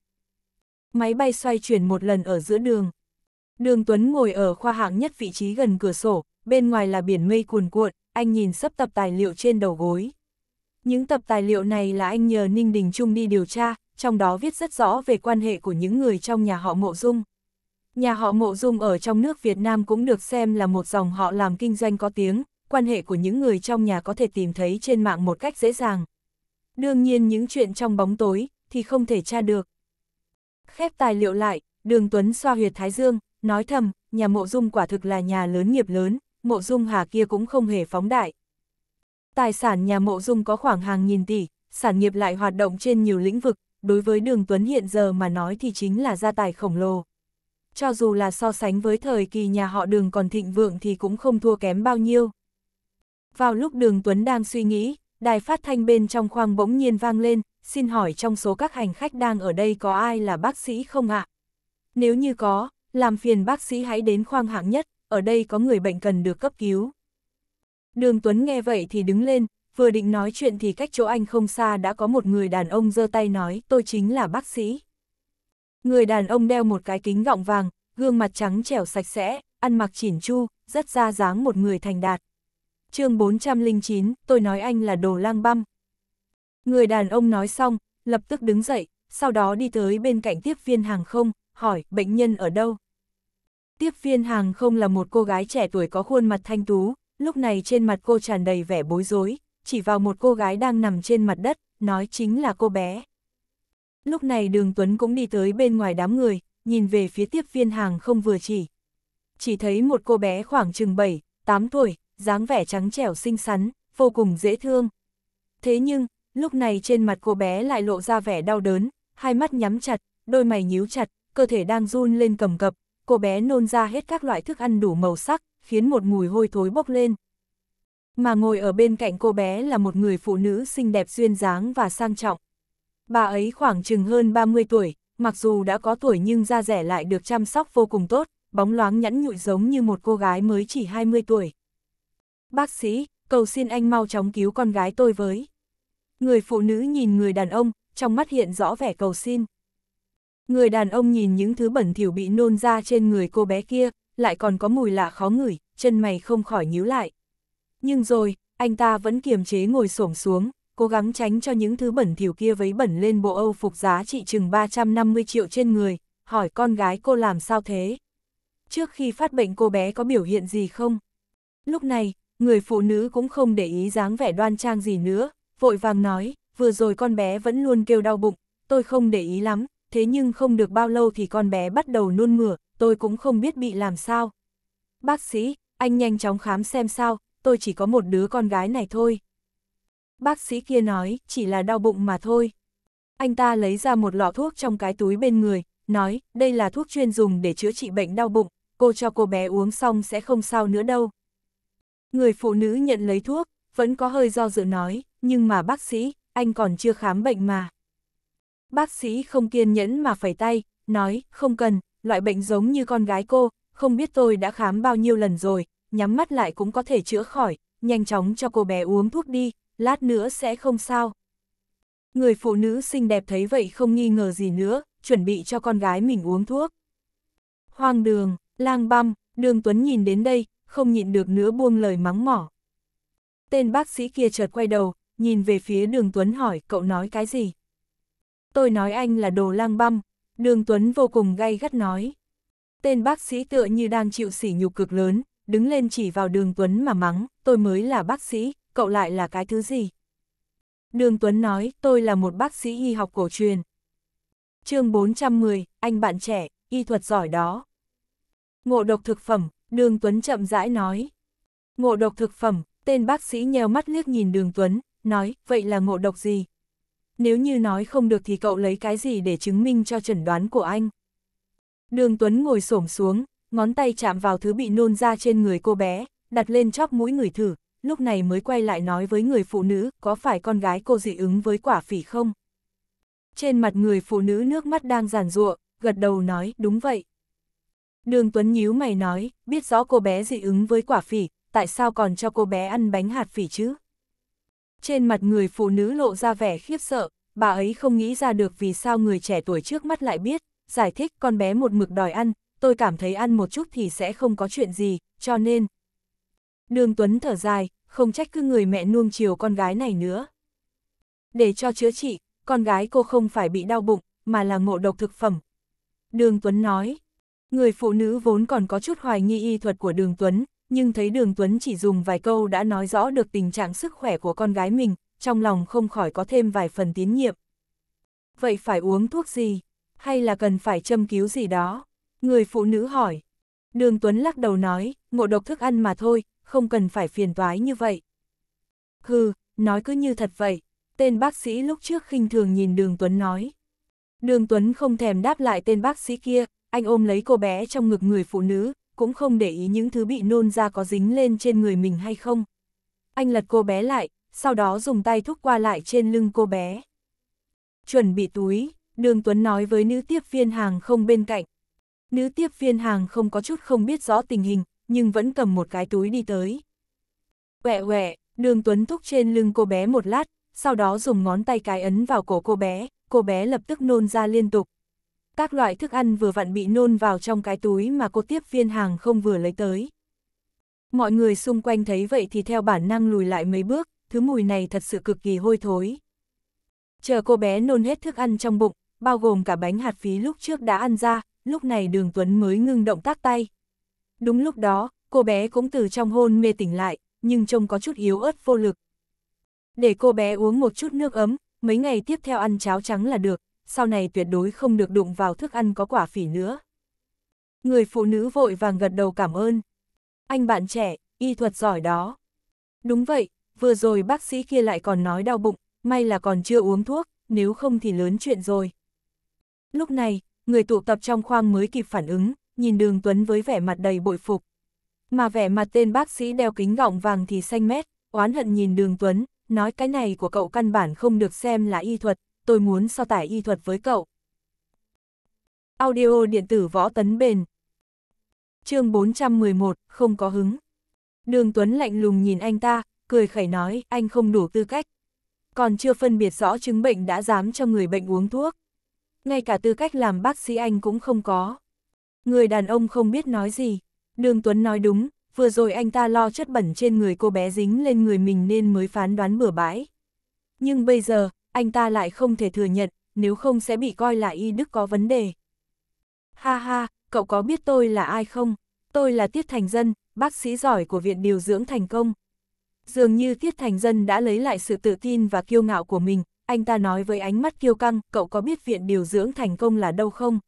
Máy bay xoay chuyển một lần ở giữa đường. Đường Tuấn ngồi ở khoa hạng nhất vị trí gần cửa sổ, bên ngoài là biển mây cuồn cuộn, anh nhìn sắp tập tài liệu trên đầu gối. Những tập tài liệu này là anh nhờ Ninh Đình Trung đi điều tra, trong đó viết rất rõ về quan hệ của những người trong nhà họ Mộ Dung. Nhà họ Mộ Dung ở trong nước Việt Nam cũng được xem là một dòng họ làm kinh doanh có tiếng, quan hệ của những người trong nhà có thể tìm thấy trên mạng một cách dễ dàng. Đương nhiên những chuyện trong bóng tối thì không thể tra được. Khép tài liệu lại, Đường Tuấn xoa huyệt Thái Dương, nói thầm, nhà Mộ Dung quả thực là nhà lớn nghiệp lớn, mộ dung hà kia cũng không hề phóng đại. Tài sản nhà mộ dung có khoảng hàng nghìn tỷ, sản nghiệp lại hoạt động trên nhiều lĩnh vực, đối với đường Tuấn hiện giờ mà nói thì chính là gia tài khổng lồ. Cho dù là so sánh với thời kỳ nhà họ đường còn thịnh vượng thì cũng không thua kém bao nhiêu. Vào lúc đường Tuấn đang suy nghĩ, đài phát thanh bên trong khoang bỗng nhiên vang lên, xin hỏi trong số các hành khách đang ở đây có ai là bác sĩ không ạ? Nếu như có, làm phiền bác sĩ hãy đến khoang hạng nhất ở đây có người bệnh cần được cấp cứu. Đường Tuấn nghe vậy thì đứng lên, vừa định nói chuyện thì cách chỗ anh không xa đã có một người đàn ông giơ tay nói tôi chính là bác sĩ. Người đàn ông đeo một cái kính gọng vàng, gương mặt trắng trẻo sạch sẽ, ăn mặc chỉn chu, rất ra dáng một người thành đạt. chương 409, tôi nói anh là đồ lang băm. Người đàn ông nói xong, lập tức đứng dậy, sau đó đi tới bên cạnh tiếp viên hàng không, hỏi bệnh nhân ở đâu. Tiếp viên hàng không là một cô gái trẻ tuổi có khuôn mặt thanh tú, lúc này trên mặt cô tràn đầy vẻ bối rối, chỉ vào một cô gái đang nằm trên mặt đất, nói chính là cô bé. Lúc này đường Tuấn cũng đi tới bên ngoài đám người, nhìn về phía tiếp viên hàng không vừa chỉ. Chỉ thấy một cô bé khoảng chừng 7, 8 tuổi, dáng vẻ trắng trẻo xinh xắn, vô cùng dễ thương. Thế nhưng, lúc này trên mặt cô bé lại lộ ra vẻ đau đớn, hai mắt nhắm chặt, đôi mày nhíu chặt, cơ thể đang run lên cầm cập, cô bé nôn ra hết các loại thức ăn đủ màu sắc, khiến một mùi hôi thối bốc lên. Mà ngồi ở bên cạnh cô bé là một người phụ nữ xinh đẹp duyên dáng và sang trọng. Bà ấy khoảng chừng hơn 30 tuổi, mặc dù đã có tuổi nhưng da rẻ lại được chăm sóc vô cùng tốt, bóng loáng nhẵn nhụi giống như một cô gái mới chỉ 20 tuổi. Bác sĩ, cầu xin anh mau chóng cứu con gái tôi với. Người phụ nữ nhìn người đàn ông, trong mắt hiện rõ vẻ cầu xin. Người đàn ông nhìn những thứ bẩn thỉu bị nôn ra trên người cô bé kia, lại còn có mùi lạ khó ngửi, chân mày không khỏi nhíu lại. Nhưng rồi, anh ta vẫn kiềm chế ngồi xổm xuống, cố gắng tránh cho những thứ bẩn thỉu kia vấy bẩn lên bộ Âu phục giá trị chừng 350 triệu trên người, hỏi con gái cô làm sao thế. Trước khi phát bệnh cô bé có biểu hiện gì không? Lúc này, người phụ nữ cũng không để ý dáng vẻ đoan trang gì nữa, vội vàng nói, vừa rồi con bé vẫn luôn kêu đau bụng, tôi không để ý lắm, thế nhưng không được bao lâu thì con bé bắt đầu nôn mửa, tôi cũng không biết bị làm sao. Bác sĩ, anh nhanh chóng khám xem sao, tôi chỉ có một đứa con gái này thôi. Bác sĩ kia nói, chỉ là đau bụng mà thôi. Anh ta lấy ra một lọ thuốc trong cái túi bên người, nói, đây là thuốc chuyên dùng để chữa trị bệnh đau bụng, cô cho cô bé uống xong sẽ không sao nữa đâu. Người phụ nữ nhận lấy thuốc, vẫn có hơi do dự nói, nhưng mà bác sĩ, anh còn chưa khám bệnh mà. Bác sĩ không kiên nhẫn mà phẩy tay, nói, không cần, loại bệnh giống như con gái cô, không biết tôi đã khám bao nhiêu lần rồi, nhắm mắt lại cũng có thể chữa khỏi, nhanh chóng cho cô bé uống thuốc đi, lát nữa sẽ không sao. Người phụ nữ xinh đẹp thấy vậy không nghi ngờ gì nữa, chuẩn bị cho con gái mình uống thuốc. hoàng đường, lang băm, đường Tuấn nhìn đến đây, không nhịn được nữa buông lời mắng mỏ. Tên bác sĩ kia chợt quay đầu, nhìn về phía đường Tuấn hỏi cậu nói cái gì tôi nói anh là đồ lang băm, đường Tuấn vô cùng gay gắt nói. Tên bác sĩ tựa như đang chịu sỉ nhục cực lớn, đứng lên chỉ vào đường Tuấn mà mắng, tôi mới là bác sĩ, cậu lại là cái thứ gì? Đường Tuấn nói, tôi là một bác sĩ y học cổ truyền. chương 410, anh bạn trẻ, y thuật giỏi đó. Ngộ độc thực phẩm, đường Tuấn chậm rãi nói. Ngộ độc thực phẩm, tên bác sĩ nheo mắt liếc nhìn đường Tuấn, nói, vậy là ngộ độc gì? nếu như nói không được thì cậu lấy cái gì để chứng minh cho chẩn đoán của anh. Đường Tuấn ngồi xổm xuống, ngón tay chạm vào thứ bị nôn ra trên người cô bé, đặt lên chóp mũi người thử, lúc này mới quay lại nói với người phụ nữ có phải con gái cô dị ứng với quả phỉ không. Trên mặt người phụ nữ nước mắt đang giàn rụa, gật đầu nói đúng vậy. Đường Tuấn nhíu mày nói, biết rõ cô bé dị ứng với quả phỉ, tại sao còn cho cô bé ăn bánh hạt phỉ chứ? Trên mặt người phụ nữ lộ ra vẻ khiếp sợ, bà ấy không nghĩ ra được vì sao người trẻ tuổi trước mắt lại biết, giải thích con bé một mực đòi ăn, tôi cảm thấy ăn một chút thì sẽ không có chuyện gì, cho nên. Đường Tuấn thở dài, không trách cứ người mẹ nuông chiều con gái này nữa. Để cho chữa trị, con gái cô không phải bị đau bụng, mà là ngộ độc thực phẩm. Đường Tuấn nói, người phụ nữ vốn còn có chút hoài nghi y thuật của Đường Tuấn, nhưng thấy Đường Tuấn chỉ dùng vài câu đã nói rõ được tình trạng sức khỏe của con gái mình, trong lòng không khỏi có thêm vài phần tín nhiệm. Vậy phải uống thuốc gì? Hay là cần phải châm cứu gì đó? Người phụ nữ hỏi. Đường Tuấn lắc đầu nói, ngộ độc thức ăn mà thôi, không cần phải phiền toái như vậy. Hừ, nói cứ như thật vậy, tên bác sĩ lúc trước khinh thường nhìn Đường Tuấn nói. Đường Tuấn không thèm đáp lại tên bác sĩ kia, anh ôm lấy cô bé trong ngực người phụ nữ, cũng không để ý những thứ bị nôn ra có dính lên trên người mình hay không. Anh lật cô bé lại, sau đó dùng tay thúc qua lại trên lưng cô bé. Chuẩn bị túi, Đường Tuấn nói với nữ tiếp viên hàng không bên cạnh. Nữ tiếp viên hàng không có chút không biết rõ tình hình, nhưng vẫn cầm một cái túi đi tới. Quẹ quẹ, đường Tuấn thúc trên lưng cô bé một lát, sau đó dùng ngón tay cái ấn vào cổ cô bé, cô bé lập tức nôn ra liên tục, các loại thức ăn vừa vặn bị nôn vào trong cái túi mà cô tiếp viên hàng không vừa lấy tới. Mọi người xung quanh thấy vậy thì theo bản năng lùi lại mấy bước, thứ mùi này thật sự cực kỳ hôi thối. Chờ cô bé nôn hết thức ăn trong bụng, bao gồm cả bánh hạt phí lúc trước đã ăn ra, lúc này đường Tuấn mới ngưng động tác tay. Đúng lúc đó, cô bé cũng từ trong hôn mê tỉnh lại, nhưng trông có chút yếu ớt vô lực. Để cô bé uống một chút nước ấm, mấy ngày tiếp theo ăn cháo trắng là được, sau này tuyệt đối không được đụng vào thức ăn có quả phỉ nữa. Người phụ nữ vội vàng gật đầu cảm ơn. Anh bạn trẻ, y thuật giỏi đó. Đúng vậy, vừa rồi bác sĩ kia lại còn nói đau bụng, may là còn chưa uống thuốc, nếu không thì lớn chuyện rồi. Lúc này, người tụ tập trong khoang mới kịp phản ứng, nhìn đường Tuấn với vẻ mặt đầy bội phục. Mà vẻ mặt tên bác sĩ đeo kính gọng vàng thì xanh mét, oán hận nhìn đường Tuấn, nói cái này của cậu căn bản không được xem là y thuật, tôi muốn so tải y thuật với cậu. Audio điện tử võ tấn bền chương 411, không có hứng. Đường Tuấn lạnh lùng nhìn anh ta, cười khẩy nói, anh không đủ tư cách. Còn chưa phân biệt rõ chứng bệnh đã dám cho người bệnh uống thuốc. Ngay cả tư cách làm bác sĩ anh cũng không có. Người đàn ông không biết nói gì. Đường Tuấn nói đúng, vừa rồi anh ta lo chất bẩn trên người cô bé dính lên người mình nên mới phán đoán bừa bãi. Nhưng bây giờ, anh ta lại không thể thừa nhận, nếu không sẽ bị coi là y đức có vấn đề. Ha ha, cậu có biết tôi là ai không? Tôi là Tiết Thành Dân, bác sĩ giỏi của Viện Điều dưỡng Thành Công. Dường như Tiết Thành Dân đã lấy lại sự tự tin và kiêu ngạo của mình, anh ta nói với ánh mắt kiêu căng, cậu có biết Viện Điều dưỡng Thành Công là đâu không?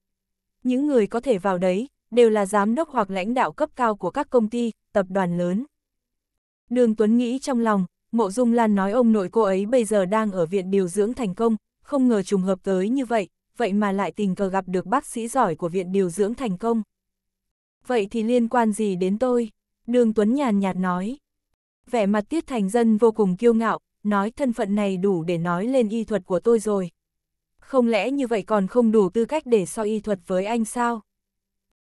Những người có thể vào đấy, đều là giám đốc hoặc lãnh đạo cấp cao của các công ty, tập đoàn lớn. Đường Tuấn nghĩ trong lòng, Mộ Dung Lan nói ông nội cô ấy bây giờ đang ở viện điều dưỡng thành công, không ngờ trùng hợp tới như vậy, vậy mà lại tình cờ gặp được bác sĩ giỏi của viện điều dưỡng thành công. Vậy thì liên quan gì đến tôi? Đường Tuấn nhàn nhạt nói. Vẻ mặt Tiết Thành Dân vô cùng kiêu ngạo, nói thân phận này đủ để nói lên y thuật của tôi rồi. Không lẽ như vậy còn không đủ tư cách để so y thuật với anh sao?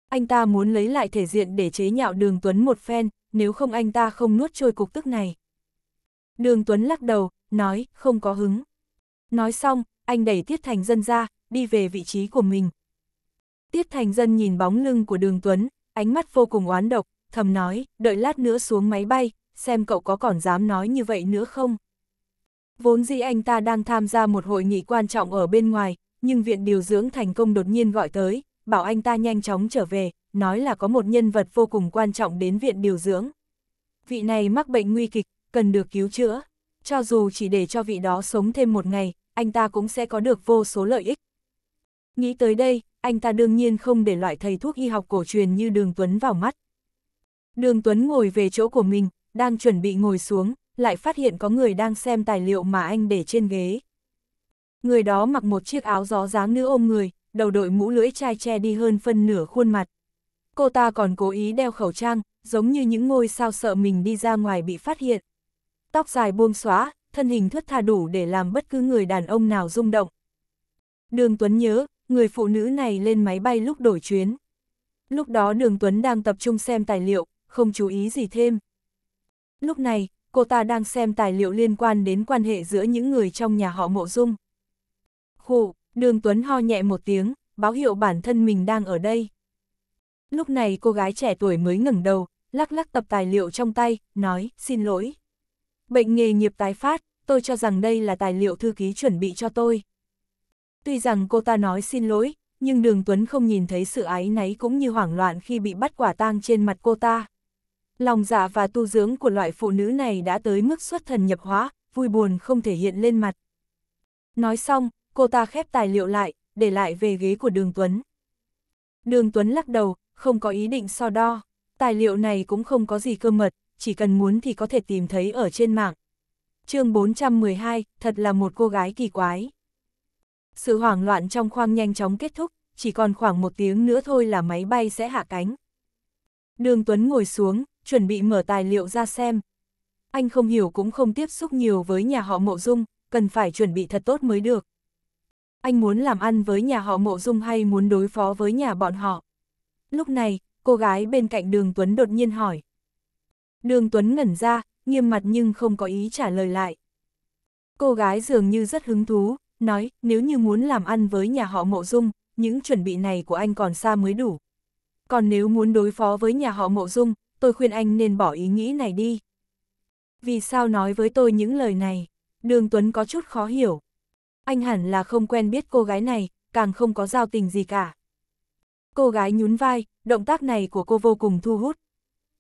Anh ta muốn lấy lại thể diện để chế nhạo đường Tuấn một phen, nếu không anh ta không nuốt trôi cục tức này. Đường Tuấn lắc đầu, nói, không có hứng. Nói xong, anh đẩy Tiết Thành Dân ra, đi về vị trí của mình. Tiết Thành Dân nhìn bóng lưng của Đường Tuấn, ánh mắt vô cùng oán độc, thầm nói, đợi lát nữa xuống máy bay, xem cậu có còn dám nói như vậy nữa không. Vốn dĩ anh ta đang tham gia một hội nghị quan trọng ở bên ngoài, nhưng viện điều dưỡng thành công đột nhiên gọi tới, bảo anh ta nhanh chóng trở về, nói là có một nhân vật vô cùng quan trọng đến viện điều dưỡng. Vị này mắc bệnh nguy kịch, cần được cứu chữa. Cho dù chỉ để cho vị đó sống thêm một ngày, anh ta cũng sẽ có được vô số lợi ích. Nghĩ tới đây, anh ta đương nhiên không để loại thầy thuốc y học cổ truyền như Đường Tuấn vào mắt. Đường Tuấn ngồi về chỗ của mình, đang chuẩn bị ngồi xuống, lại phát hiện có người đang xem tài liệu mà anh để trên ghế. Người đó mặc một chiếc áo gió dáng nữ ôm người, đầu đội mũ lưỡi chai che đi hơn phân nửa khuôn mặt. Cô ta còn cố ý đeo khẩu trang, giống như những ngôi sao sợ mình đi ra ngoài bị phát hiện tóc dài buông xóa, thân hình thướt tha đủ để làm bất cứ người đàn ông nào rung động. Đường Tuấn nhớ, người phụ nữ này lên máy bay lúc đổi chuyến. Lúc đó Đường Tuấn đang tập trung xem tài liệu, không chú ý gì thêm. Lúc này, cô ta đang xem tài liệu liên quan đến quan hệ giữa những người trong nhà họ mộ dung. Khụ, Đường Tuấn ho nhẹ một tiếng, báo hiệu bản thân mình đang ở đây. Lúc này cô gái trẻ tuổi mới ngẩng đầu, lắc lắc tập tài liệu trong tay, nói, xin lỗi, Bệnh nghề nghiệp tái phát, tôi cho rằng đây là tài liệu thư ký chuẩn bị cho tôi. Tuy rằng cô ta nói xin lỗi, nhưng Đường Tuấn không nhìn thấy sự ái náy cũng như hoảng loạn khi bị bắt quả tang trên mặt cô ta. Lòng dạ và tu dưỡng của loại phụ nữ này đã tới mức xuất thần nhập hóa, vui buồn không thể hiện lên mặt. Nói xong, cô ta khép tài liệu lại, để lại về ghế của Đường Tuấn. Đường Tuấn lắc đầu, không có ý định so đo, tài liệu này cũng không có gì cơ mật, chỉ cần muốn thì có thể tìm thấy ở trên mạng. chương 412, thật là một cô gái kỳ quái. Sự hoảng loạn trong khoang nhanh chóng kết thúc, chỉ còn khoảng một tiếng nữa thôi là máy bay sẽ hạ cánh. Đường Tuấn ngồi xuống, chuẩn bị mở tài liệu ra xem. Anh không hiểu cũng không tiếp xúc nhiều với nhà họ Mộ Dung, cần phải chuẩn bị thật tốt mới được. Anh muốn làm ăn với nhà họ Mộ Dung hay muốn đối phó với nhà bọn họ? Lúc này, cô gái bên cạnh đường Tuấn đột nhiên hỏi. Đường Tuấn ngẩn ra, nghiêm mặt nhưng không có ý trả lời lại. Cô gái dường như rất hứng thú, nói nếu như muốn làm ăn với nhà họ Mộ Dung, những chuẩn bị này của anh còn xa mới đủ. Còn nếu muốn đối phó với nhà họ Mộ Dung, tôi khuyên anh nên bỏ ý nghĩ này đi. Vì sao nói với tôi những lời này? Đường Tuấn có chút khó hiểu. Anh hẳn là không quen biết cô gái này, càng không có giao tình gì cả. Cô gái nhún vai, động tác này của cô vô cùng thu hút.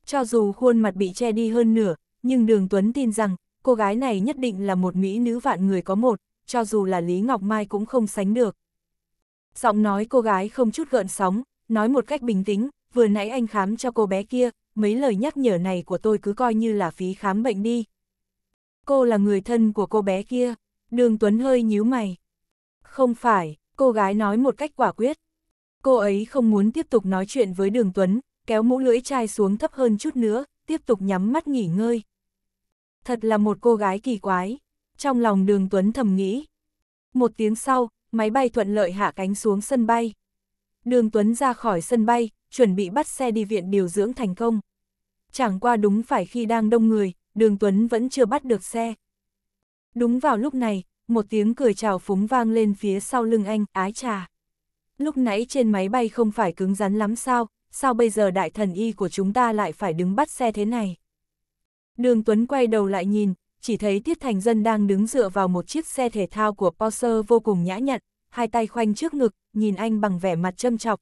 Cho dù khuôn mặt bị che đi hơn nửa, nhưng Đường Tuấn tin rằng, cô gái này nhất định là một mỹ nữ vạn người có một, cho dù là Lý Ngọc Mai cũng không sánh được. Giọng nói cô gái không chút gợn sóng, nói một cách bình tĩnh, vừa nãy anh khám cho cô bé kia, mấy lời nhắc nhở này của tôi cứ coi như là phí khám bệnh đi. Cô là người thân của cô bé kia, đường Tuấn hơi nhíu mày. Không phải, cô gái nói một cách quả quyết. Cô ấy không muốn tiếp tục nói chuyện với đường Tuấn, kéo mũ lưỡi chai xuống thấp hơn chút nữa, tiếp tục nhắm mắt nghỉ ngơi. Thật là một cô gái kỳ quái, trong lòng đường Tuấn thầm nghĩ. Một tiếng sau, máy bay thuận lợi hạ cánh xuống sân bay. Đường Tuấn ra khỏi sân bay, chuẩn bị bắt xe đi viện điều dưỡng thành công. Chẳng qua đúng phải khi đang đông người, đường Tuấn vẫn chưa bắt được xe. Đúng vào lúc này, một tiếng cười chào phúng vang lên phía sau lưng anh, ái trà. Lúc nãy trên máy bay không phải cứng rắn lắm sao, sao bây giờ đại thần y của chúng ta lại phải đứng bắt xe thế này? Đường Tuấn quay đầu lại nhìn, chỉ thấy Tiết Thành Dân đang đứng dựa vào một chiếc xe thể thao của Porsche vô cùng nhã nhặn, hai tay khoanh trước ngực, nhìn anh bằng vẻ mặt châm chọc.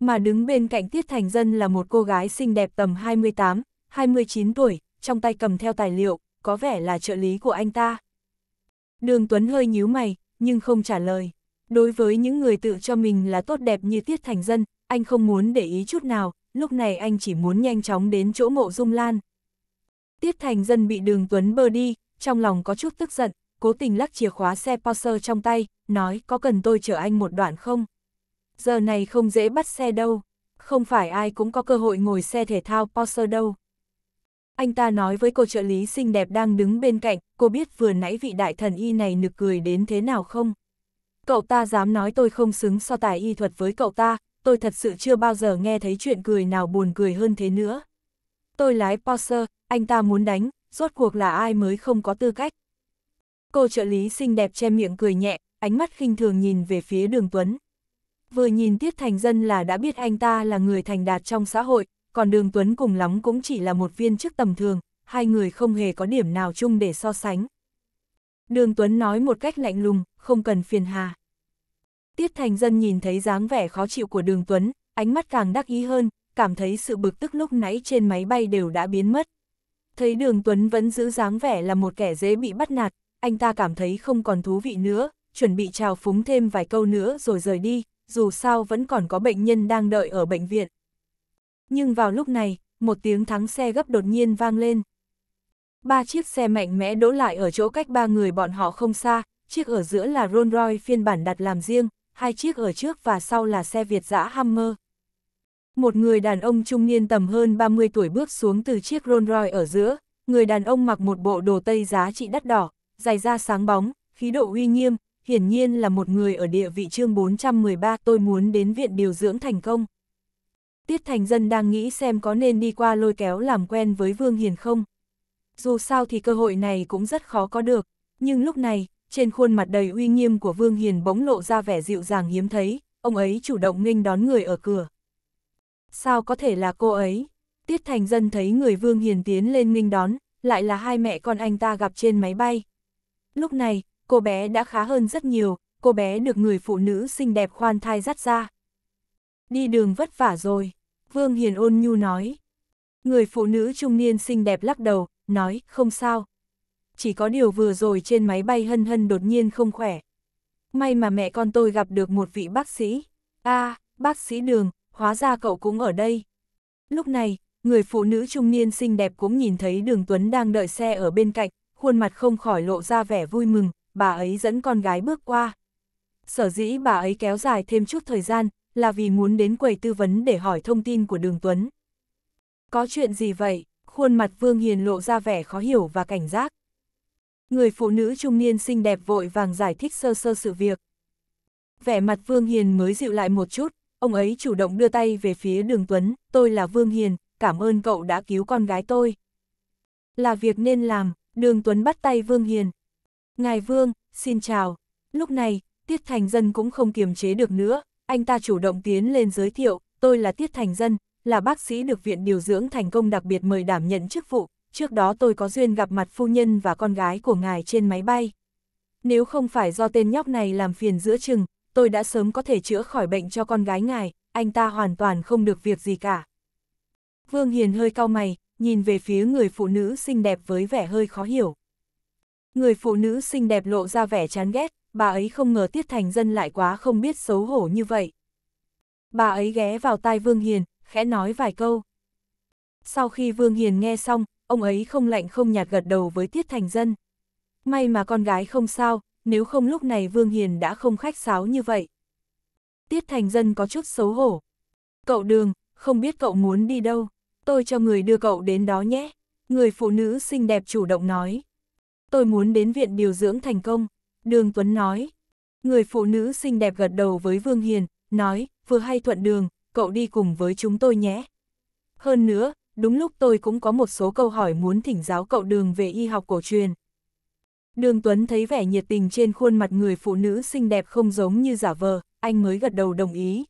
Mà đứng bên cạnh Tiết Thành Dân là một cô gái xinh đẹp tầm 28, 29 tuổi, trong tay cầm theo tài liệu, có vẻ là trợ lý của anh ta. Đường Tuấn hơi nhíu mày, nhưng không trả lời. Đối với những người tự cho mình là tốt đẹp như Tiết Thành Dân, anh không muốn để ý chút nào, lúc này anh chỉ muốn nhanh chóng đến chỗ mộ dung lan. Tiết thành dân bị đường Tuấn bơ đi, trong lòng có chút tức giận, cố tình lắc chìa khóa xe Porsche trong tay, nói có cần tôi chở anh một đoạn không? Giờ này không dễ bắt xe đâu, không phải ai cũng có cơ hội ngồi xe thể thao Porsche đâu. Anh ta nói với cô trợ lý xinh đẹp đang đứng bên cạnh, cô biết vừa nãy vị đại thần y này nực cười đến thế nào không? Cậu ta dám nói tôi không xứng so tài y thuật với cậu ta, tôi thật sự chưa bao giờ nghe thấy chuyện cười nào buồn cười hơn thế nữa. Tôi lái Porsche, anh ta muốn đánh, rốt cuộc là ai mới không có tư cách. Cô trợ lý xinh đẹp che miệng cười nhẹ, ánh mắt khinh thường nhìn về phía đường Tuấn. Vừa nhìn Tiết Thành Dân là đã biết anh ta là người thành đạt trong xã hội, còn đường Tuấn cùng lắm cũng chỉ là một viên chức tầm thường, hai người không hề có điểm nào chung để so sánh. Đường Tuấn nói một cách lạnh lùng, không cần phiền hà. Tiết Thành Dân nhìn thấy dáng vẻ khó chịu của Đường Tuấn, ánh mắt càng đắc ý hơn, cảm thấy sự bực tức lúc nãy trên máy bay đều đã biến mất. Thấy Đường Tuấn vẫn giữ dáng vẻ là một kẻ dễ bị bắt nạt, anh ta cảm thấy không còn thú vị nữa, chuẩn bị chào phúng thêm vài câu nữa rồi rời đi, dù sao vẫn còn có bệnh nhân đang đợi ở bệnh viện. Nhưng vào lúc này, một tiếng thắng xe gấp đột nhiên vang lên. Ba chiếc xe mạnh mẽ đỗ lại ở chỗ cách ba người bọn họ không xa, chiếc ở giữa là Rolls Royce phiên bản đặt làm riêng, hai chiếc ở trước và sau là xe Việt dã Hammer. Một người đàn ông trung niên tầm hơn 30 tuổi bước xuống từ chiếc Rolls Royce ở giữa, người đàn ông mặc một bộ đồ tây giá trị đắt đỏ, giày da sáng bóng, khí độ uy nghiêm, hiển nhiên là một người ở địa vị chương 413 tôi muốn đến viện điều dưỡng thành công. Tiết Thành Dân đang nghĩ xem có nên đi qua lôi kéo làm quen với Vương Hiền không. Dù sao thì cơ hội này cũng rất khó có được, nhưng lúc này, trên khuôn mặt đầy uy nghiêm của Vương Hiền bỗng lộ ra vẻ dịu dàng hiếm thấy, ông ấy chủ động nghênh đón người ở cửa. Sao có thể là cô ấy? Tiết Thành Dân thấy người Vương Hiền tiến lên nghênh đón, lại là hai mẹ con anh ta gặp trên máy bay. Lúc này, cô bé đã khá hơn rất nhiều, cô bé được người phụ nữ xinh đẹp khoan thai dắt ra. Đi đường vất vả rồi, Vương Hiền ôn nhu nói. Người phụ nữ trung niên xinh đẹp lắc đầu, nói, không sao, chỉ có điều vừa rồi trên máy bay hân hân đột nhiên không khỏe. May mà mẹ con tôi gặp được một vị bác sĩ. a à, bác sĩ đường, hóa ra cậu cũng ở đây. Lúc này, người phụ nữ trung niên xinh đẹp cũng nhìn thấy đường Tuấn đang đợi xe ở bên cạnh, khuôn mặt không khỏi lộ ra vẻ vui mừng, bà ấy dẫn con gái bước qua. Sở dĩ bà ấy kéo dài thêm chút thời gian, là vì muốn đến quầy tư vấn để hỏi thông tin của đường Tuấn. Có chuyện gì vậy? Khuôn mặt Vương Hiền lộ ra vẻ khó hiểu và cảnh giác. Người phụ nữ trung niên xinh đẹp vội vàng giải thích sơ sơ sự việc. Vẻ mặt Vương Hiền mới dịu lại một chút, ông ấy chủ động đưa tay về phía đường Tuấn, tôi là Vương Hiền, cảm ơn cậu đã cứu con gái tôi. Là việc nên làm, đường Tuấn bắt tay Vương Hiền. Ngài Vương, xin chào. Lúc này, Tiết Thành Dân cũng không kiềm chế được nữa, anh ta chủ động tiến lên giới thiệu, tôi là Tiết Thành Dân, là bác sĩ được Viện Điều dưỡng Thành Công đặc biệt mời đảm nhận chức vụ trước đó tôi có duyên gặp mặt phu nhân và con gái của ngài trên máy bay. Nếu không phải do tên nhóc này làm phiền giữa chừng, tôi đã sớm có thể chữa khỏi bệnh cho con gái ngài, anh ta hoàn toàn không được việc gì cả. Vương Hiền hơi cau mày, nhìn về phía người phụ nữ xinh đẹp với vẻ hơi khó hiểu. Người phụ nữ xinh đẹp lộ ra vẻ chán ghét, bà ấy không ngờ Tiết Thành Dân lại quá không biết xấu hổ như vậy. Bà ấy ghé vào tai Vương Hiền, khẽ nói vài câu. Sau khi Vương Hiền nghe xong, ông ấy không lạnh không nhạt gật đầu với Tiết Thành Dân. May mà con gái không sao, nếu không lúc này Vương Hiền đã không khách sáo như vậy. Tiết Thành Dân có chút xấu hổ. Cậu đường, không biết cậu muốn đi đâu, tôi cho người đưa cậu đến đó nhé. Người phụ nữ xinh đẹp chủ động nói. Tôi muốn đến viện điều dưỡng thành công, đường Tuấn nói. Người phụ nữ xinh đẹp gật đầu với Vương Hiền, nói, vừa hay thuận đường, cậu đi cùng với chúng tôi nhé. Hơn nữa, đúng lúc tôi cũng có một số câu hỏi muốn thỉnh giáo cậu đường về y học cổ truyền. Đường Tuấn thấy vẻ nhiệt tình trên khuôn mặt người phụ nữ xinh đẹp không giống như giả vờ, anh mới gật đầu đồng ý.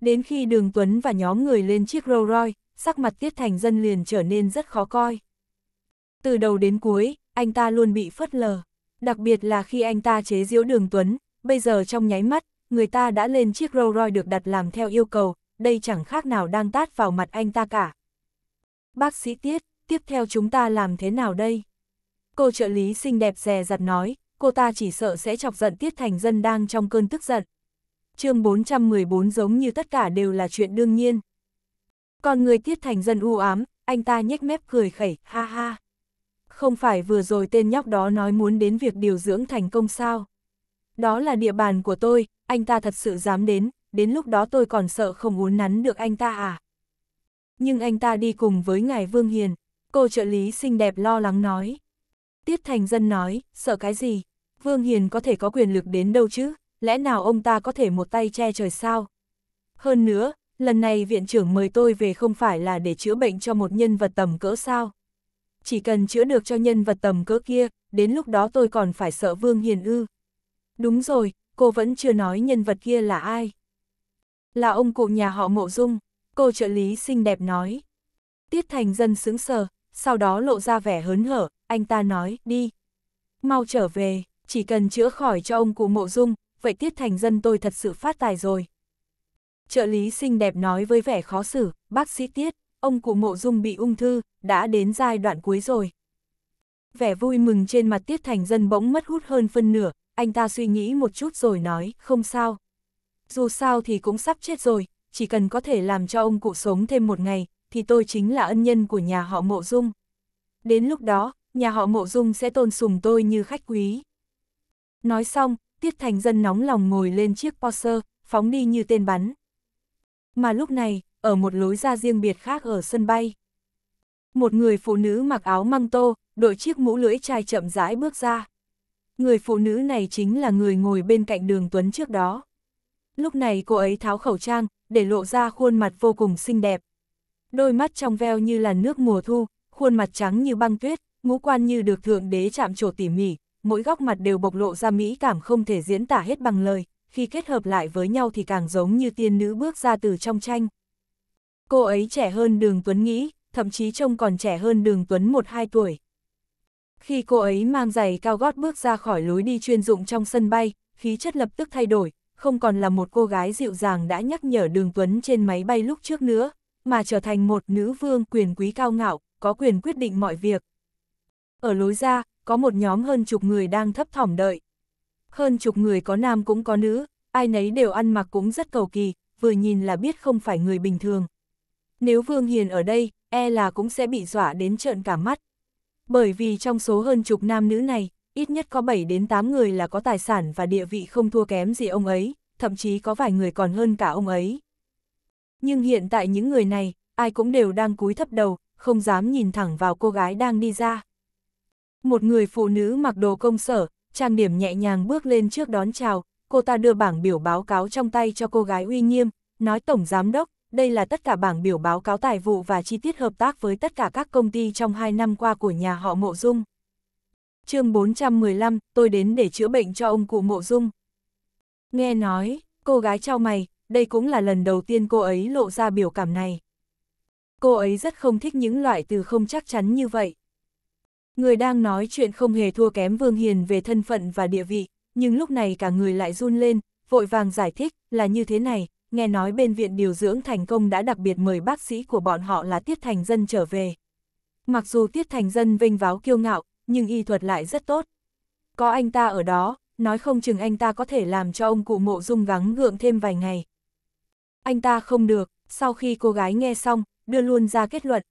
Đến khi Đường Tuấn và nhóm người lên chiếc Rolls Royce, sắc mặt Tiết Thành Dân liền trở nên rất khó coi. Từ đầu đến cuối, anh ta luôn bị phớt lờ. Đặc biệt là khi anh ta chế giễu Đường Tuấn, bây giờ trong nháy mắt, người ta đã lên chiếc Rolls Royce được đặt làm theo yêu cầu, đây chẳng khác nào đang tát vào mặt anh ta cả. Bác sĩ Tiết, tiếp theo chúng ta làm thế nào đây? Cô trợ lý xinh đẹp dè dặt nói, cô ta chỉ sợ sẽ chọc giận Tiết Thành Dân đang trong cơn tức giận. chương 414 giống như tất cả đều là chuyện đương nhiên. Còn người Tiết Thành Dân u ám, anh ta nhếch mép cười khẩy, ha ha. Không phải vừa rồi tên nhóc đó nói muốn đến việc điều dưỡng thành công sao? Đó là địa bàn của tôi, anh ta thật sự dám đến, đến lúc đó tôi còn sợ không uốn nắn được anh ta à? nhưng anh ta đi cùng với ngài Vương Hiền, cô trợ lý xinh đẹp lo lắng nói. Tiết Thành Dân nói, sợ cái gì, Vương Hiền có thể có quyền lực đến đâu chứ, lẽ nào ông ta có thể một tay che trời sao? Hơn nữa, lần này viện trưởng mời tôi về không phải là để chữa bệnh cho một nhân vật tầm cỡ sao? Chỉ cần chữa được cho nhân vật tầm cỡ kia, đến lúc đó tôi còn phải sợ Vương Hiền ư. Đúng rồi, cô vẫn chưa nói nhân vật kia là ai. Là ông cụ nhà họ Mộ Dung cô trợ lý xinh đẹp nói. Tiết Thành Dân sững sờ, sau đó lộ ra vẻ hớn hở, anh ta nói, đi. Mau trở về, chỉ cần chữa khỏi cho ông cụ mộ dung, vậy Tiết Thành Dân tôi thật sự phát tài rồi. Trợ lý xinh đẹp nói với vẻ khó xử, bác sĩ Tiết, ông cụ mộ dung bị ung thư, đã đến giai đoạn cuối rồi. Vẻ vui mừng trên mặt Tiết Thành Dân bỗng mất hút hơn phân nửa, anh ta suy nghĩ một chút rồi nói, không sao. Dù sao thì cũng sắp chết rồi, chỉ cần có thể làm cho ông cụ sống thêm một ngày, thì tôi chính là ân nhân của nhà họ Mộ Dung. Đến lúc đó, nhà họ Mộ Dung sẽ tôn sùng tôi như khách quý. Nói xong, Tiết Thành Dân nóng lòng ngồi lên chiếc Porsche, phóng đi như tên bắn. Mà lúc này, ở một lối ra riêng biệt khác ở sân bay. Một người phụ nữ mặc áo măng tô, đội chiếc mũ lưỡi chai chậm rãi bước ra. Người phụ nữ này chính là người ngồi bên cạnh đường Tuấn trước đó. Lúc này cô ấy tháo khẩu trang, để lộ ra khuôn mặt vô cùng xinh đẹp. Đôi mắt trong veo như là nước mùa thu, khuôn mặt trắng như băng tuyết, ngũ quan như được thượng đế chạm trổ tỉ mỉ, mỗi góc mặt đều bộc lộ ra mỹ cảm không thể diễn tả hết bằng lời, khi kết hợp lại với nhau thì càng giống như tiên nữ bước ra từ trong tranh. Cô ấy trẻ hơn Đường Tuấn nghĩ, thậm chí trông còn trẻ hơn Đường Tuấn 1-2 tuổi. Khi cô ấy mang giày cao gót bước ra khỏi lối đi chuyên dụng trong sân bay, khí chất lập tức thay đổi, không còn là một cô gái dịu dàng đã nhắc nhở đường Tuấn trên máy bay lúc trước nữa, mà trở thành một nữ vương quyền quý cao ngạo, có quyền quyết định mọi việc. Ở lối ra, có một nhóm hơn chục người đang thấp thỏm đợi. Hơn chục người có nam cũng có nữ, ai nấy đều ăn mặc cũng rất cầu kỳ, vừa nhìn là biết không phải người bình thường. Nếu Vương Hiền ở đây, e là cũng sẽ bị dọa đến trợn cả mắt. Bởi vì trong số hơn chục nam nữ này, ít nhất có 7 đến 8 người là có tài sản và địa vị không thua kém gì ông ấy, thậm chí có vài người còn hơn cả ông ấy. Nhưng hiện tại những người này, ai cũng đều đang cúi thấp đầu, không dám nhìn thẳng vào cô gái đang đi ra. Một người phụ nữ mặc đồ công sở, trang điểm nhẹ nhàng bước lên trước đón chào, cô ta đưa bảng biểu báo cáo trong tay cho cô gái uy nghiêm, nói Tổng Giám đốc, đây là tất cả bảng biểu báo cáo tài vụ và chi tiết hợp tác với tất cả các công ty trong hai năm qua của nhà họ Mộ Dung chương 415, tôi đến để chữa bệnh cho ông cụ mộ dung. Nghe nói, cô gái trao mày, đây cũng là lần đầu tiên cô ấy lộ ra biểu cảm này. Cô ấy rất không thích những loại từ không chắc chắn như vậy. Người đang nói chuyện không hề thua kém Vương Hiền về thân phận và địa vị, nhưng lúc này cả người lại run lên, vội vàng giải thích là như thế này, nghe nói bên viện điều dưỡng thành công đã đặc biệt mời bác sĩ của bọn họ là Tiết Thành Dân trở về. Mặc dù Tiết Thành Dân vinh váo kiêu ngạo, nhưng y thuật lại rất tốt. Có anh ta ở đó, nói không chừng anh ta có thể làm cho ông cụ mộ dung gắng gượng thêm vài ngày. Anh ta không được, sau khi cô gái nghe xong, đưa luôn ra kết luận.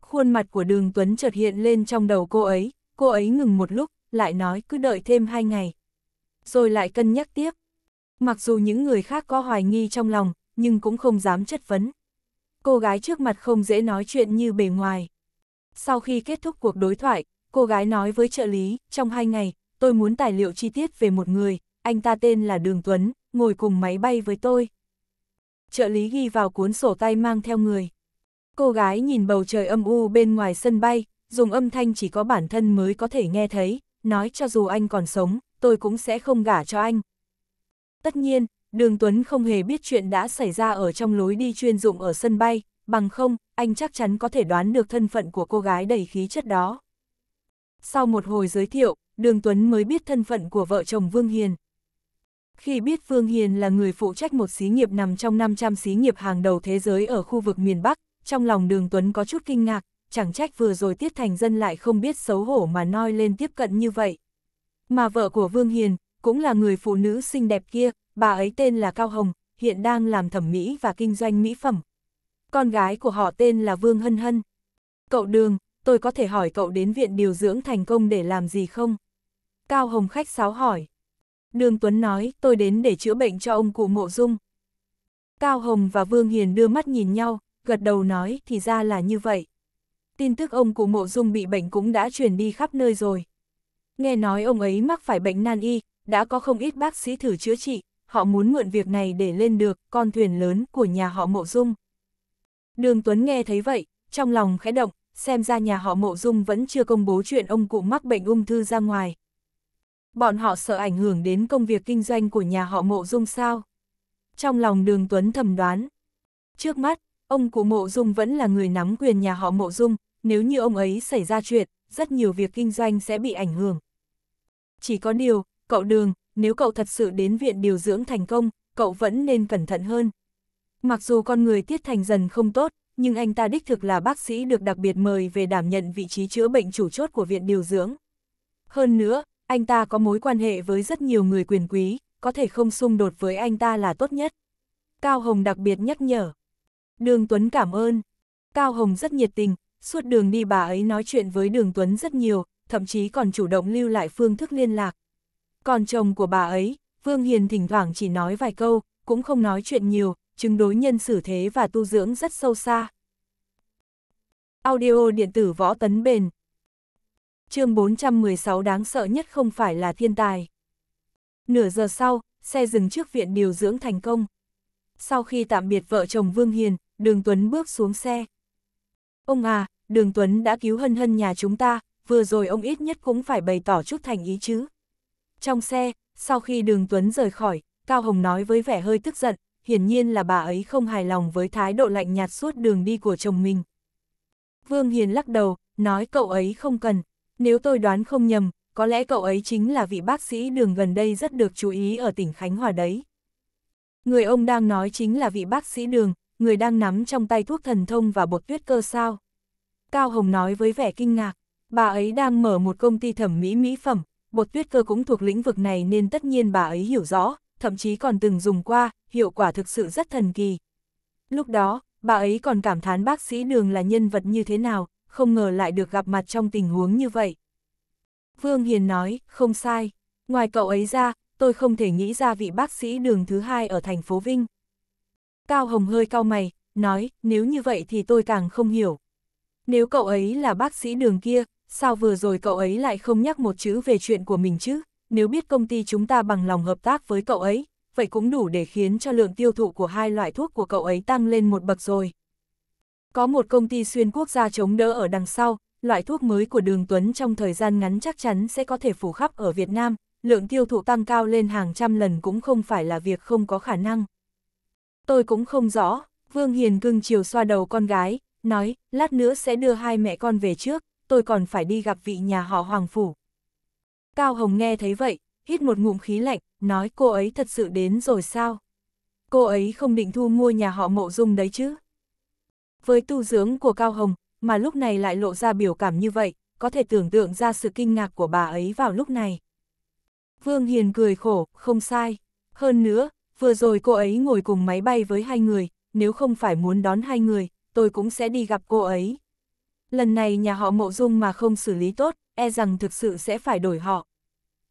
Khuôn mặt của đường Tuấn chợt hiện lên trong đầu cô ấy, cô ấy ngừng một lúc, lại nói cứ đợi thêm hai ngày. Rồi lại cân nhắc tiếp. Mặc dù những người khác có hoài nghi trong lòng, nhưng cũng không dám chất vấn. Cô gái trước mặt không dễ nói chuyện như bề ngoài. Sau khi kết thúc cuộc đối thoại, Cô gái nói với trợ lý, trong hai ngày, tôi muốn tài liệu chi tiết về một người, anh ta tên là Đường Tuấn, ngồi cùng máy bay với tôi. Trợ lý ghi vào cuốn sổ tay mang theo người. Cô gái nhìn bầu trời âm u bên ngoài sân bay, dùng âm thanh chỉ có bản thân mới có thể nghe thấy, nói cho dù anh còn sống, tôi cũng sẽ không gả cho anh. Tất nhiên, Đường Tuấn không hề biết chuyện đã xảy ra ở trong lối đi chuyên dụng ở sân bay, bằng không, anh chắc chắn có thể đoán được thân phận của cô gái đầy khí chất đó. Sau một hồi giới thiệu, Đường Tuấn mới biết thân phận của vợ chồng Vương Hiền. Khi biết Vương Hiền là người phụ trách một xí nghiệp nằm trong 500 xí nghiệp hàng đầu thế giới ở khu vực miền Bắc, trong lòng Đường Tuấn có chút kinh ngạc, chẳng trách vừa rồi Tiết Thành Dân lại không biết xấu hổ mà noi lên tiếp cận như vậy. Mà vợ của Vương Hiền, cũng là người phụ nữ xinh đẹp kia, bà ấy tên là Cao Hồng, hiện đang làm thẩm mỹ và kinh doanh mỹ phẩm. Con gái của họ tên là Vương Hân Hân. Cậu Đường, tôi có thể hỏi cậu đến viện điều dưỡng thành công để làm gì không? Cao Hồng khách sáo hỏi. Đường Tuấn nói, tôi đến để chữa bệnh cho ông cụ mộ dung. Cao Hồng và Vương Hiền đưa mắt nhìn nhau, gật đầu nói, thì ra là như vậy. Tin tức ông cụ mộ dung bị bệnh cũng đã truyền đi khắp nơi rồi. Nghe nói ông ấy mắc phải bệnh nan y, đã có không ít bác sĩ thử chữa trị, họ muốn mượn việc này để lên được con thuyền lớn của nhà họ mộ dung. Đường Tuấn nghe thấy vậy, trong lòng khẽ động, xem ra nhà họ Mộ Dung vẫn chưa công bố chuyện ông cụ mắc bệnh ung thư ra ngoài. Bọn họ sợ ảnh hưởng đến công việc kinh doanh của nhà họ Mộ Dung sao? Trong lòng đường Tuấn thầm đoán. Trước mắt, ông cụ Mộ Dung vẫn là người nắm quyền nhà họ Mộ Dung, nếu như ông ấy xảy ra chuyện, rất nhiều việc kinh doanh sẽ bị ảnh hưởng. Chỉ có điều, cậu đường, nếu cậu thật sự đến viện điều dưỡng thành công, cậu vẫn nên cẩn thận hơn. Mặc dù con người tiết thành dần không tốt, nhưng anh ta đích thực là bác sĩ được đặc biệt mời về đảm nhận vị trí chữa bệnh chủ chốt của viện điều dưỡng. Hơn nữa, anh ta có mối quan hệ với rất nhiều người quyền quý, có thể không xung đột với anh ta là tốt nhất. Cao Hồng đặc biệt nhắc nhở. Đường Tuấn cảm ơn. Cao Hồng rất nhiệt tình, suốt đường đi bà ấy nói chuyện với Đường Tuấn rất nhiều, thậm chí còn chủ động lưu lại phương thức liên lạc. Còn chồng của bà ấy, Vương Hiền thỉnh thoảng chỉ nói vài câu, cũng không nói chuyện nhiều, chứng đối nhân xử thế và tu dưỡng rất sâu xa. Audio điện tử võ tấn bền Chương 416 đáng sợ nhất không phải là thiên tài. Nửa giờ sau, xe dừng trước viện điều dưỡng thành công. Sau khi tạm biệt vợ chồng Vương Hiền, Đường Tuấn bước xuống xe. Ông à, Đường Tuấn đã cứu hân hân nhà chúng ta, vừa rồi ông ít nhất cũng phải bày tỏ chút thành ý chứ. Trong xe, sau khi Đường Tuấn rời khỏi, Cao Hồng nói với vẻ hơi tức giận, hiển nhiên là bà ấy không hài lòng với thái độ lạnh nhạt suốt đường đi của chồng mình. Vương Hiền lắc đầu, nói cậu ấy không cần, nếu tôi đoán không nhầm, có lẽ cậu ấy chính là vị bác sĩ đường gần đây rất được chú ý ở tỉnh Khánh Hòa đấy. Người ông đang nói chính là vị bác sĩ đường, người đang nắm trong tay thuốc thần thông và bột tuyết cơ sao. Cao Hồng nói với vẻ kinh ngạc, bà ấy đang mở một công ty thẩm mỹ mỹ phẩm, bột tuyết cơ cũng thuộc lĩnh vực này nên tất nhiên bà ấy hiểu rõ, thậm chí còn từng dùng qua, hiệu quả thực sự rất thần kỳ. Lúc đó, bà ấy còn cảm thán bác sĩ đường là nhân vật như thế nào, không ngờ lại được gặp mặt trong tình huống như vậy. Vương Hiền nói, không sai, ngoài cậu ấy ra, tôi không thể nghĩ ra vị bác sĩ đường thứ hai ở thành phố Vinh. Cao Hồng hơi cau mày, nói, nếu như vậy thì tôi càng không hiểu. Nếu cậu ấy là bác sĩ đường kia, sao vừa rồi cậu ấy lại không nhắc một chữ về chuyện của mình chứ? Nếu biết công ty chúng ta bằng lòng hợp tác với cậu ấy, vậy cũng đủ để khiến cho lượng tiêu thụ của hai loại thuốc của cậu ấy tăng lên một bậc rồi. Có một công ty xuyên quốc gia chống đỡ ở đằng sau, loại thuốc mới của Đường Tuấn trong thời gian ngắn chắc chắn sẽ có thể phủ khắp ở Việt Nam, lượng tiêu thụ tăng cao lên hàng trăm lần cũng không phải là việc không có khả năng. Tôi cũng không rõ, Vương Hiền cưng chiều xoa đầu con gái, nói, lát nữa sẽ đưa hai mẹ con về trước, tôi còn phải đi gặp vị nhà họ Hoàng Phủ. Cao Hồng nghe thấy vậy, hít một ngụm khí lạnh, nói cô ấy thật sự đến rồi sao? Cô ấy không định thu mua nhà họ mộ dung đấy chứ? Với tu dưỡng của Cao Hồng, mà lúc này lại lộ ra biểu cảm như vậy, có thể tưởng tượng ra sự kinh ngạc của bà ấy vào lúc này. Vương Hiền cười khổ, không sai. Hơn nữa, vừa rồi cô ấy ngồi cùng máy bay với hai người, nếu không phải muốn đón hai người, tôi cũng sẽ đi gặp cô ấy. Lần này nhà họ mộ dung mà không xử lý tốt, e rằng thực sự sẽ phải đổi họ,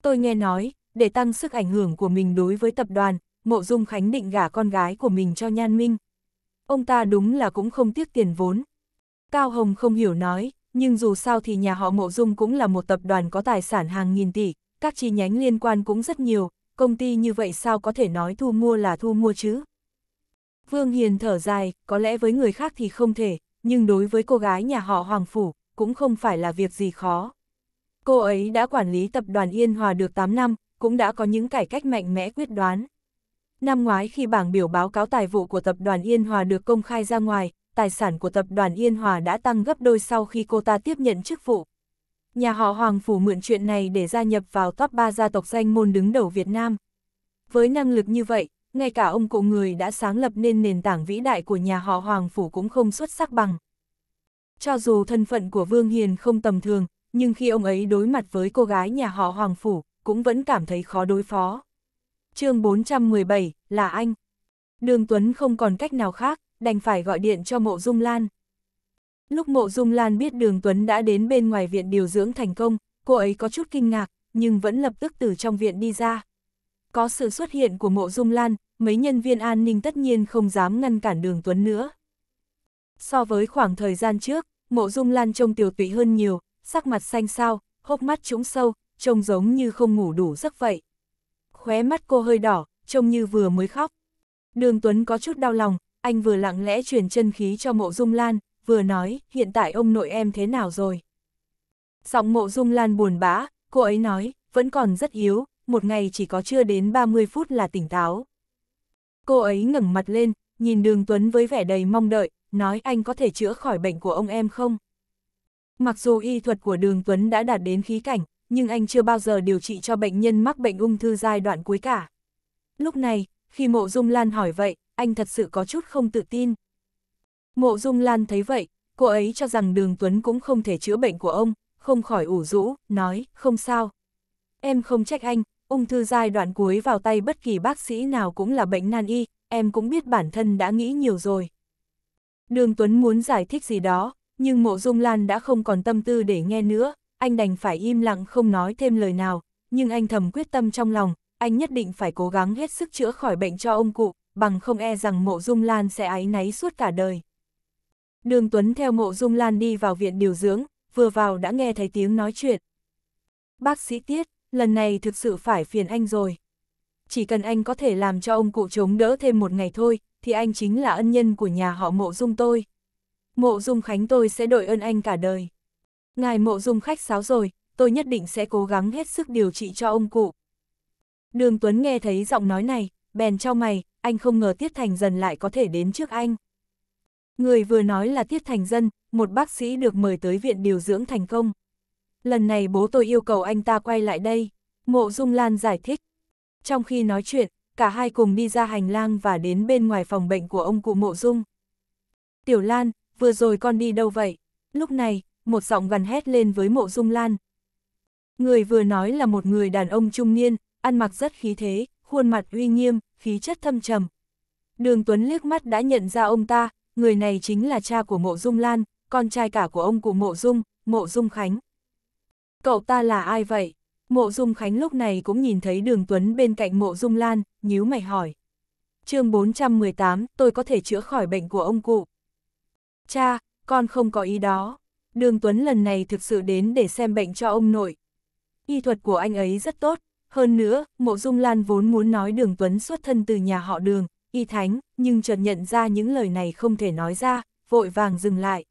Tôi nghe nói, để tăng sức ảnh hưởng của mình đối với tập đoàn, Mộ Dung Khánh định gả con gái của mình cho Nhan Minh. Ông ta đúng là cũng không tiếc tiền vốn. Cao Hồng không hiểu nói, nhưng dù sao thì nhà họ Mộ Dung cũng là một tập đoàn có tài sản hàng nghìn tỷ, các chi nhánh liên quan cũng rất nhiều, công ty như vậy sao có thể nói thu mua là thu mua chứ? Vương Hiền thở dài, có lẽ với người khác thì không thể, nhưng đối với cô gái nhà họ Hoàng Phủ, cũng không phải là việc gì khó. Cô ấy đã quản lý tập đoàn Yên Hòa được 8 năm, cũng đã có những cải cách mạnh mẽ quyết đoán. Năm ngoái khi bảng biểu báo cáo tài vụ của tập đoàn Yên Hòa được công khai ra ngoài, tài sản của tập đoàn Yên Hòa đã tăng gấp đôi sau khi cô ta tiếp nhận chức vụ. Nhà họ Hoàng Phủ mượn chuyện này để gia nhập vào top 3 gia tộc danh môn đứng đầu Việt Nam. Với năng lực như vậy, ngay cả ông cụ người đã sáng lập nên nền tảng vĩ đại của nhà họ Hoàng Phủ cũng không xuất sắc bằng. Cho dù thân phận của Vương Hiền không tầm thường, nhưng khi ông ấy đối mặt với cô gái nhà họ Hoàng Phủ, cũng vẫn cảm thấy khó đối phó. chương 417, là anh. Đường Tuấn không còn cách nào khác, đành phải gọi điện cho Mộ Dung Lan. Lúc Mộ Dung Lan biết Đường Tuấn đã đến bên ngoài viện điều dưỡng thành công, cô ấy có chút kinh ngạc, nhưng vẫn lập tức từ trong viện đi ra. Có sự xuất hiện của Mộ Dung Lan, mấy nhân viên an ninh tất nhiên không dám ngăn cản Đường Tuấn nữa. So với khoảng thời gian trước, Mộ Dung Lan trông tiểu tụy hơn nhiều, sắc mặt xanh xao, hốc mắt trũng sâu, trông giống như không ngủ đủ giấc vậy. Khóe mắt cô hơi đỏ, trông như vừa mới khóc. Đường Tuấn có chút đau lòng, anh vừa lặng lẽ truyền chân khí cho mộ dung lan, vừa nói, hiện tại ông nội em thế nào rồi? Giọng mộ dung lan buồn bã, cô ấy nói, vẫn còn rất yếu, một ngày chỉ có chưa đến 30 phút là tỉnh táo. Cô ấy ngẩng mặt lên, nhìn đường Tuấn với vẻ đầy mong đợi, nói anh có thể chữa khỏi bệnh của ông em không? Mặc dù y thuật của Đường Tuấn đã đạt đến khí cảnh, nhưng anh chưa bao giờ điều trị cho bệnh nhân mắc bệnh ung thư giai đoạn cuối cả. Lúc này, khi Mộ Dung Lan hỏi vậy, anh thật sự có chút không tự tin. Mộ Dung Lan thấy vậy, cô ấy cho rằng Đường Tuấn cũng không thể chữa bệnh của ông, không khỏi ủ rũ, nói, không sao. Em không trách anh, ung thư giai đoạn cuối vào tay bất kỳ bác sĩ nào cũng là bệnh nan y, em cũng biết bản thân đã nghĩ nhiều rồi. Đường Tuấn muốn giải thích gì đó, nhưng mộ dung lan đã không còn tâm tư để nghe nữa, anh đành phải im lặng không nói thêm lời nào, nhưng anh thầm quyết tâm trong lòng, anh nhất định phải cố gắng hết sức chữa khỏi bệnh cho ông cụ, bằng không e rằng mộ dung lan sẽ áy náy suốt cả đời. Đường Tuấn theo mộ dung lan đi vào viện điều dưỡng, vừa vào đã nghe thấy tiếng nói chuyện. Bác sĩ Tiết, lần này thực sự phải phiền anh rồi. Chỉ cần anh có thể làm cho ông cụ chống đỡ thêm một ngày thôi, thì anh chính là ân nhân của nhà họ mộ dung tôi. Mộ Dung Khánh tôi sẽ đội ơn anh cả đời. Ngài Mộ Dung khách sáo rồi, tôi nhất định sẽ cố gắng hết sức điều trị cho ông cụ. Đường Tuấn nghe thấy giọng nói này, bèn cho mày, anh không ngờ Tiết Thành Dân lại có thể đến trước anh. Người vừa nói là Tiết Thành Dân, một bác sĩ được mời tới viện điều dưỡng thành công. Lần này bố tôi yêu cầu anh ta quay lại đây, Mộ Dung Lan giải thích. Trong khi nói chuyện, cả hai cùng đi ra hành lang và đến bên ngoài phòng bệnh của ông cụ Mộ Dung. Tiểu Lan, vừa rồi con đi đâu vậy? Lúc này, một giọng gần hét lên với mộ dung lan. Người vừa nói là một người đàn ông trung niên, ăn mặc rất khí thế, khuôn mặt uy nghiêm, khí chất thâm trầm. Đường Tuấn liếc mắt đã nhận ra ông ta, người này chính là cha của mộ dung lan, con trai cả của ông cụ mộ dung, mộ dung Khánh. Cậu ta là ai vậy? Mộ dung Khánh lúc này cũng nhìn thấy đường Tuấn bên cạnh mộ dung lan, nhíu mày hỏi. chương 418, tôi có thể chữa khỏi bệnh của ông cụ. Cha, con không có ý đó. Đường Tuấn lần này thực sự đến để xem bệnh cho ông nội. Y thuật của anh ấy rất tốt. Hơn nữa, Mộ Dung Lan vốn muốn nói Đường Tuấn xuất thân từ nhà họ Đường, Y Thánh, nhưng chợt nhận ra những lời này không thể nói ra, vội vàng dừng lại.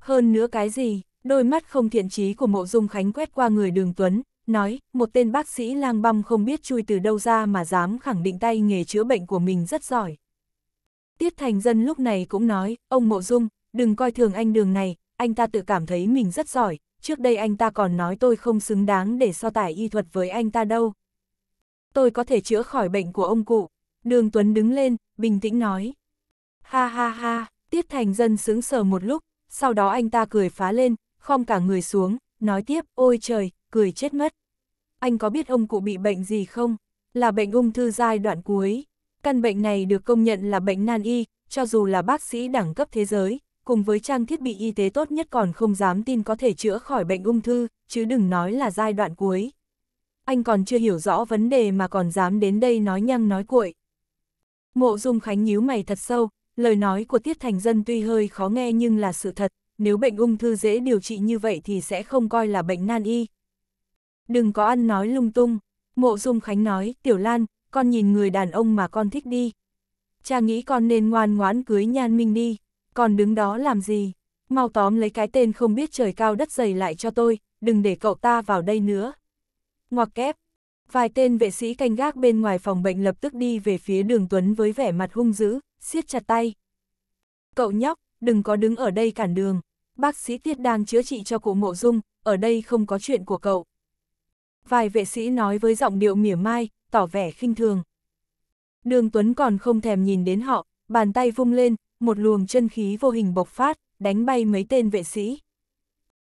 Hơn nữa cái gì, đôi mắt không thiện trí của Mộ Dung Khánh quét qua người Đường Tuấn, nói, một tên bác sĩ lang băm không biết chui từ đâu ra mà dám khẳng định tay nghề chữa bệnh của mình rất giỏi. Tiết Thành Dân lúc này cũng nói, ông Mộ Dung, đừng coi thường anh đường này, anh ta tự cảm thấy mình rất giỏi, trước đây anh ta còn nói tôi không xứng đáng để so tài y thuật với anh ta đâu. Tôi có thể chữa khỏi bệnh của ông cụ. Đường Tuấn đứng lên, bình tĩnh nói. Ha ha ha, Tiết Thành Dân sướng sờ một lúc, sau đó anh ta cười phá lên, khom cả người xuống, nói tiếp, ôi trời, cười chết mất. Anh có biết ông cụ bị bệnh gì không? Là bệnh ung thư giai đoạn cuối. Căn bệnh này được công nhận là bệnh nan y, cho dù là bác sĩ đẳng cấp thế giới, cùng với trang thiết bị y tế tốt nhất còn không dám tin có thể chữa khỏi bệnh ung thư, chứ đừng nói là giai đoạn cuối. Anh còn chưa hiểu rõ vấn đề mà còn dám đến đây nói nhăng nói cuội. Mộ Dung Khánh nhíu mày thật sâu, lời nói của Tiết Thành Dân tuy hơi khó nghe nhưng là sự thật, nếu bệnh ung thư dễ điều trị như vậy thì sẽ không coi là bệnh nan y. Đừng có ăn nói lung tung, Mộ Dung Khánh nói, Tiểu Lan, con nhìn người đàn ông mà con thích đi. Cha nghĩ con nên ngoan ngoãn cưới nhan minh đi, con đứng đó làm gì? Mau tóm lấy cái tên không biết trời cao đất dày lại cho tôi, đừng để cậu ta vào đây nữa. Ngoặc kép, vài tên vệ sĩ canh gác bên ngoài phòng bệnh lập tức đi về phía đường Tuấn với vẻ mặt hung dữ, siết chặt tay. Cậu nhóc, đừng có đứng ở đây cản đường, bác sĩ Tiết đang chữa trị cho cụ mộ dung, ở đây không có chuyện của cậu. Vài vệ sĩ nói với giọng điệu mỉa mai, tỏ vẻ khinh thường. Đường Tuấn còn không thèm nhìn đến họ, bàn tay vung lên, một luồng chân khí vô hình bộc phát, đánh bay mấy tên vệ sĩ.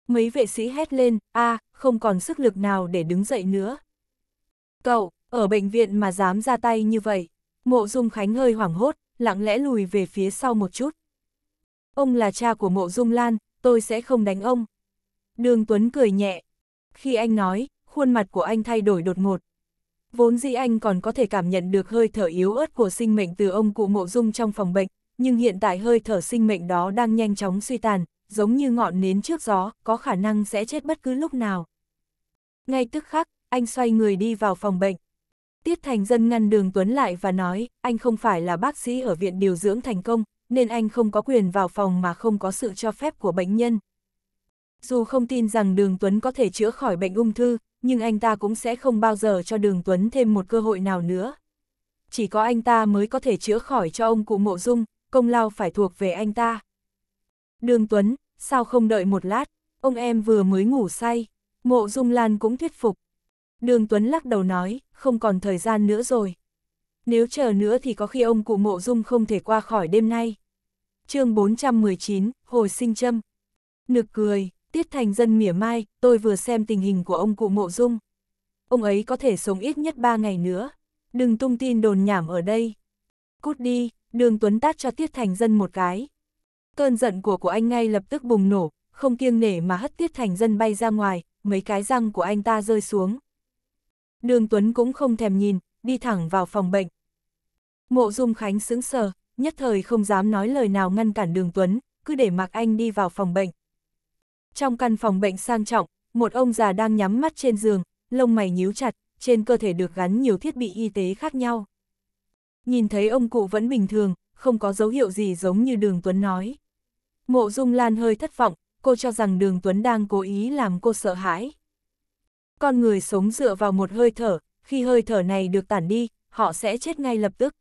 Mấy vệ sĩ hét lên, a à, không còn sức lực nào để đứng dậy nữa. Cậu, ở bệnh viện mà dám ra tay như vậy, mộ dung khánh hơi hoảng hốt, lặng lẽ lùi về phía sau một chút. Ông là cha của mộ dung lan, tôi sẽ không đánh ông. Đường Tuấn cười nhẹ. Khi anh nói, khuôn mặt của anh thay đổi đột ngột, Vốn dĩ anh còn có thể cảm nhận được hơi thở yếu ớt của sinh mệnh từ ông cụ mộ dung trong phòng bệnh, nhưng hiện tại hơi thở sinh mệnh đó đang nhanh chóng suy tàn, giống như ngọn nến trước gió, có khả năng sẽ chết bất cứ lúc nào. Ngay tức khắc, anh xoay người đi vào phòng bệnh. Tiết Thành Dân ngăn đường Tuấn lại và nói, anh không phải là bác sĩ ở viện điều dưỡng thành công, nên anh không có quyền vào phòng mà không có sự cho phép của bệnh nhân. Dù không tin rằng đường Tuấn có thể chữa khỏi bệnh ung thư, nhưng anh ta cũng sẽ không bao giờ cho Đường Tuấn thêm một cơ hội nào nữa. Chỉ có anh ta mới có thể chữa khỏi cho ông cụ Mộ Dung, công lao phải thuộc về anh ta. Đường Tuấn, sao không đợi một lát, ông em vừa mới ngủ say, Mộ Dung Lan cũng thuyết phục. Đường Tuấn lắc đầu nói, không còn thời gian nữa rồi. Nếu chờ nữa thì có khi ông cụ Mộ Dung không thể qua khỏi đêm nay. chương 419, Hồi Sinh Trâm. Nực cười, Tiết Thành Dân mỉa mai, tôi vừa xem tình hình của ông cụ Mộ Dung. Ông ấy có thể sống ít nhất ba ngày nữa. Đừng tung tin đồn nhảm ở đây. Cút đi, đường Tuấn tát cho Tiết Thành Dân một cái. Cơn giận của của anh ngay lập tức bùng nổ, không kiêng nể mà hất Tiết Thành Dân bay ra ngoài, mấy cái răng của anh ta rơi xuống. Đường Tuấn cũng không thèm nhìn, đi thẳng vào phòng bệnh. Mộ Dung Khánh sững sờ, nhất thời không dám nói lời nào ngăn cản Đường Tuấn, cứ để mặc anh đi vào phòng bệnh. Trong căn phòng bệnh sang trọng, một ông già đang nhắm mắt trên giường, lông mày nhíu chặt, trên cơ thể được gắn nhiều thiết bị y tế khác nhau. Nhìn thấy ông cụ vẫn bình thường, không có dấu hiệu gì giống như Đường Tuấn nói. Mộ Dung Lan hơi thất vọng, cô cho rằng Đường Tuấn đang cố ý làm cô sợ hãi. Con người sống dựa vào một hơi thở, khi hơi thở này được tản đi, họ sẽ chết ngay lập tức.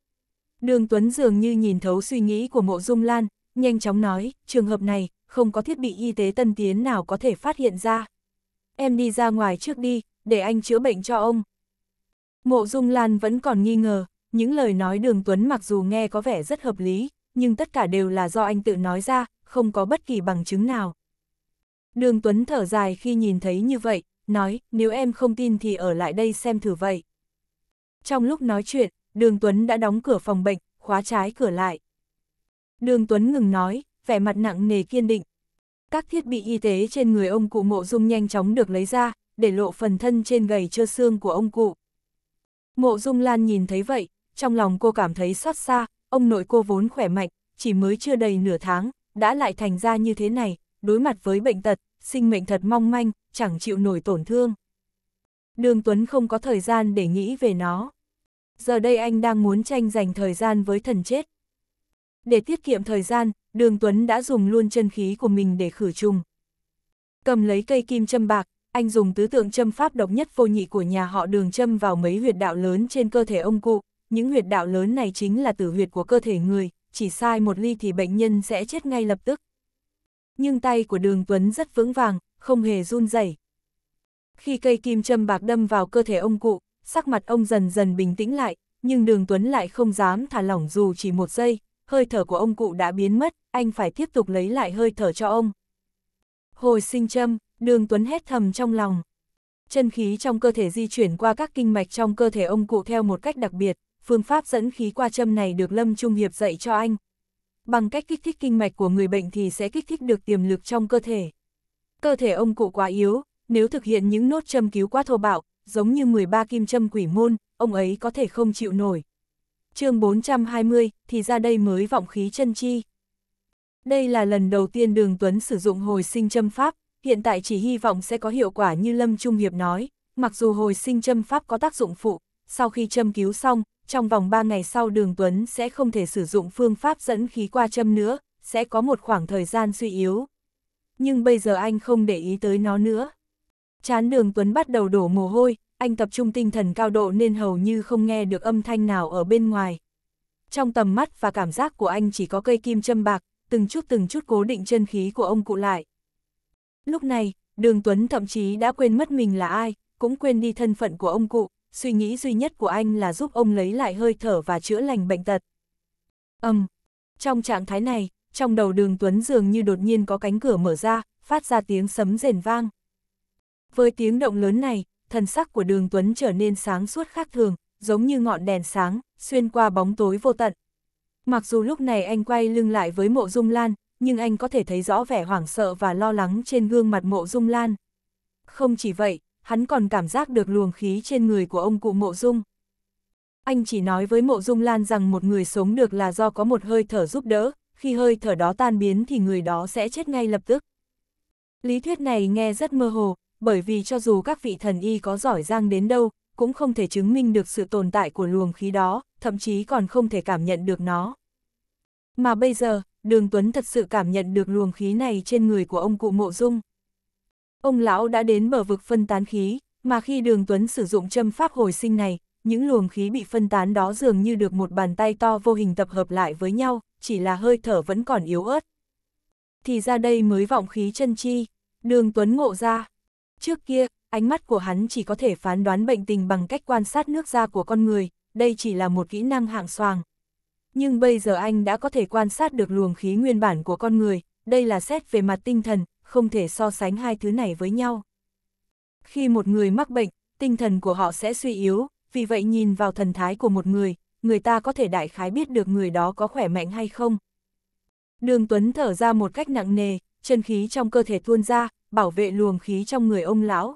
Đường Tuấn dường như nhìn thấu suy nghĩ của Mộ Dung Lan, nhanh chóng nói, trường hợp này, không có thiết bị y tế tân tiến nào có thể phát hiện ra. Em đi ra ngoài trước đi, để anh chữa bệnh cho ông. Mộ Dung Lan vẫn còn nghi ngờ, những lời nói Đường Tuấn mặc dù nghe có vẻ rất hợp lý, nhưng tất cả đều là do anh tự nói ra, không có bất kỳ bằng chứng nào. Đường Tuấn thở dài khi nhìn thấy như vậy, nói, nếu em không tin thì ở lại đây xem thử vậy. Trong lúc nói chuyện, Đường Tuấn đã đóng cửa phòng bệnh, khóa trái cửa lại. Đường Tuấn ngừng nói, vẻ mặt nặng nề kiên định. Các thiết bị y tế trên người ông cụ mộ dung nhanh chóng được lấy ra, để lộ phần thân trên gầy trơ xương của ông cụ. Mộ dung lan nhìn thấy vậy, trong lòng cô cảm thấy xót xa, ông nội cô vốn khỏe mạnh, chỉ mới chưa đầy nửa tháng, đã lại thành ra như thế này, đối mặt với bệnh tật, sinh mệnh thật mong manh, chẳng chịu nổi tổn thương. Đường Tuấn không có thời gian để nghĩ về nó. Giờ đây anh đang muốn tranh giành thời gian với thần chết. Để tiết kiệm thời gian, đường Tuấn đã dùng luôn chân khí của mình để khử trùng. Cầm lấy cây kim châm bạc, anh dùng tứ tượng châm pháp độc nhất vô nhị của nhà họ đường châm vào mấy huyệt đạo lớn trên cơ thể ông cụ. Những huyệt đạo lớn này chính là tử huyệt của cơ thể người, chỉ sai một ly thì bệnh nhân sẽ chết ngay lập tức. Nhưng tay của đường Tuấn rất vững vàng, không hề run rẩy. Khi cây kim châm bạc đâm vào cơ thể ông cụ, sắc mặt ông dần dần bình tĩnh lại, nhưng đường Tuấn lại không dám thả lỏng dù chỉ một giây, hơi thở của ông cụ đã biến mất, anh phải tiếp tục lấy lại hơi thở cho ông. Hồi sinh châm, đường Tuấn hét thầm trong lòng. Chân khí trong cơ thể di chuyển qua các kinh mạch trong cơ thể ông cụ theo một cách đặc biệt, phương pháp dẫn khí qua châm này được Lâm Trung Hiệp dạy cho anh. Bằng cách kích thích kinh mạch của người bệnh thì sẽ kích thích được tiềm lực trong cơ thể. Cơ thể ông cụ quá yếu, nếu thực hiện những nốt châm cứu quá thô bạo, giống như 13 kim châm quỷ môn, ông ấy có thể không chịu nổi, chương 420, thì ra đây mới vọng khí chân chi. Đây là lần đầu tiên Đường Tuấn sử dụng hồi sinh châm pháp, hiện tại chỉ hy vọng sẽ có hiệu quả như Lâm Trung Hiệp nói, mặc dù hồi sinh châm pháp có tác dụng phụ, sau khi châm cứu xong, trong vòng 3 ngày sau Đường Tuấn sẽ không thể sử dụng phương pháp dẫn khí qua châm nữa, sẽ có một khoảng thời gian suy yếu. Nhưng bây giờ anh không để ý tới nó nữa. Chán Đường Tuấn bắt đầu đổ mồ hôi, anh tập trung tinh thần cao độ nên hầu như không nghe được âm thanh nào ở bên ngoài. Trong tầm mắt và cảm giác của anh chỉ có cây kim châm bạc, từng chút từng chút cố định chân khí của ông cụ lại. Lúc này, Đường Tuấn thậm chí đã quên mất mình là ai, cũng quên đi thân phận của ông cụ, suy nghĩ duy nhất của anh là giúp ông lấy lại hơi thở và chữa lành bệnh tật. Âm. trong trạng thái này, trong đầu đường Tuấn dường như đột nhiên có cánh cửa mở ra, phát ra tiếng sấm rền vang. Với tiếng động lớn này, thân sắc của đường Tuấn trở nên sáng suốt khác thường, giống như ngọn đèn sáng, xuyên qua bóng tối vô tận. Mặc dù lúc này anh quay lưng lại với mộ dung lan, nhưng anh có thể thấy rõ vẻ hoảng sợ và lo lắng trên gương mặt mộ dung lan. Không chỉ vậy, hắn còn cảm giác được luồng khí trên người của ông cụ mộ dung. Anh chỉ nói với mộ dung lan rằng một người sống được là do có một hơi thở giúp đỡ, khi hơi thở đó tan biến thì người đó sẽ chết ngay lập tức. Lý thuyết này nghe rất mơ hồ, bởi vì cho dù các vị thần y có giỏi giang đến đâu, cũng không thể chứng minh được sự tồn tại của luồng khí đó, thậm chí còn không thể cảm nhận được nó. Mà bây giờ, Đường Tuấn thật sự cảm nhận được luồng khí này trên người của ông cụ Mộ Dung. Ông lão đã đến bờ vực phân tán khí, mà khi Đường Tuấn sử dụng châm pháp hồi sinh này, những luồng khí bị phân tán đó dường như được một bàn tay to vô hình tập hợp lại với nhau, chỉ là hơi thở vẫn còn yếu ớt. Thì ra đây mới vọng khí chân chi, Đường Tuấn ngộ ra. Trước kia, ánh mắt của hắn chỉ có thể phán đoán bệnh tình bằng cách quan sát nước da của con người, đây chỉ là một kỹ năng hạng soàng. Nhưng bây giờ anh đã có thể quan sát được luồng khí nguyên bản của con người, đây là xét về mặt tinh thần, không thể so sánh hai thứ này với nhau. Khi một người mắc bệnh, tinh thần của họ sẽ suy yếu, vì vậy nhìn vào thần thái của một người, người ta có thể đại khái biết được người đó có khỏe mạnh hay không. Đường Tuấn thở ra một cách nặng nề, chân khí trong cơ thể tuôn ra, bảo vệ luồng khí trong người ông lão.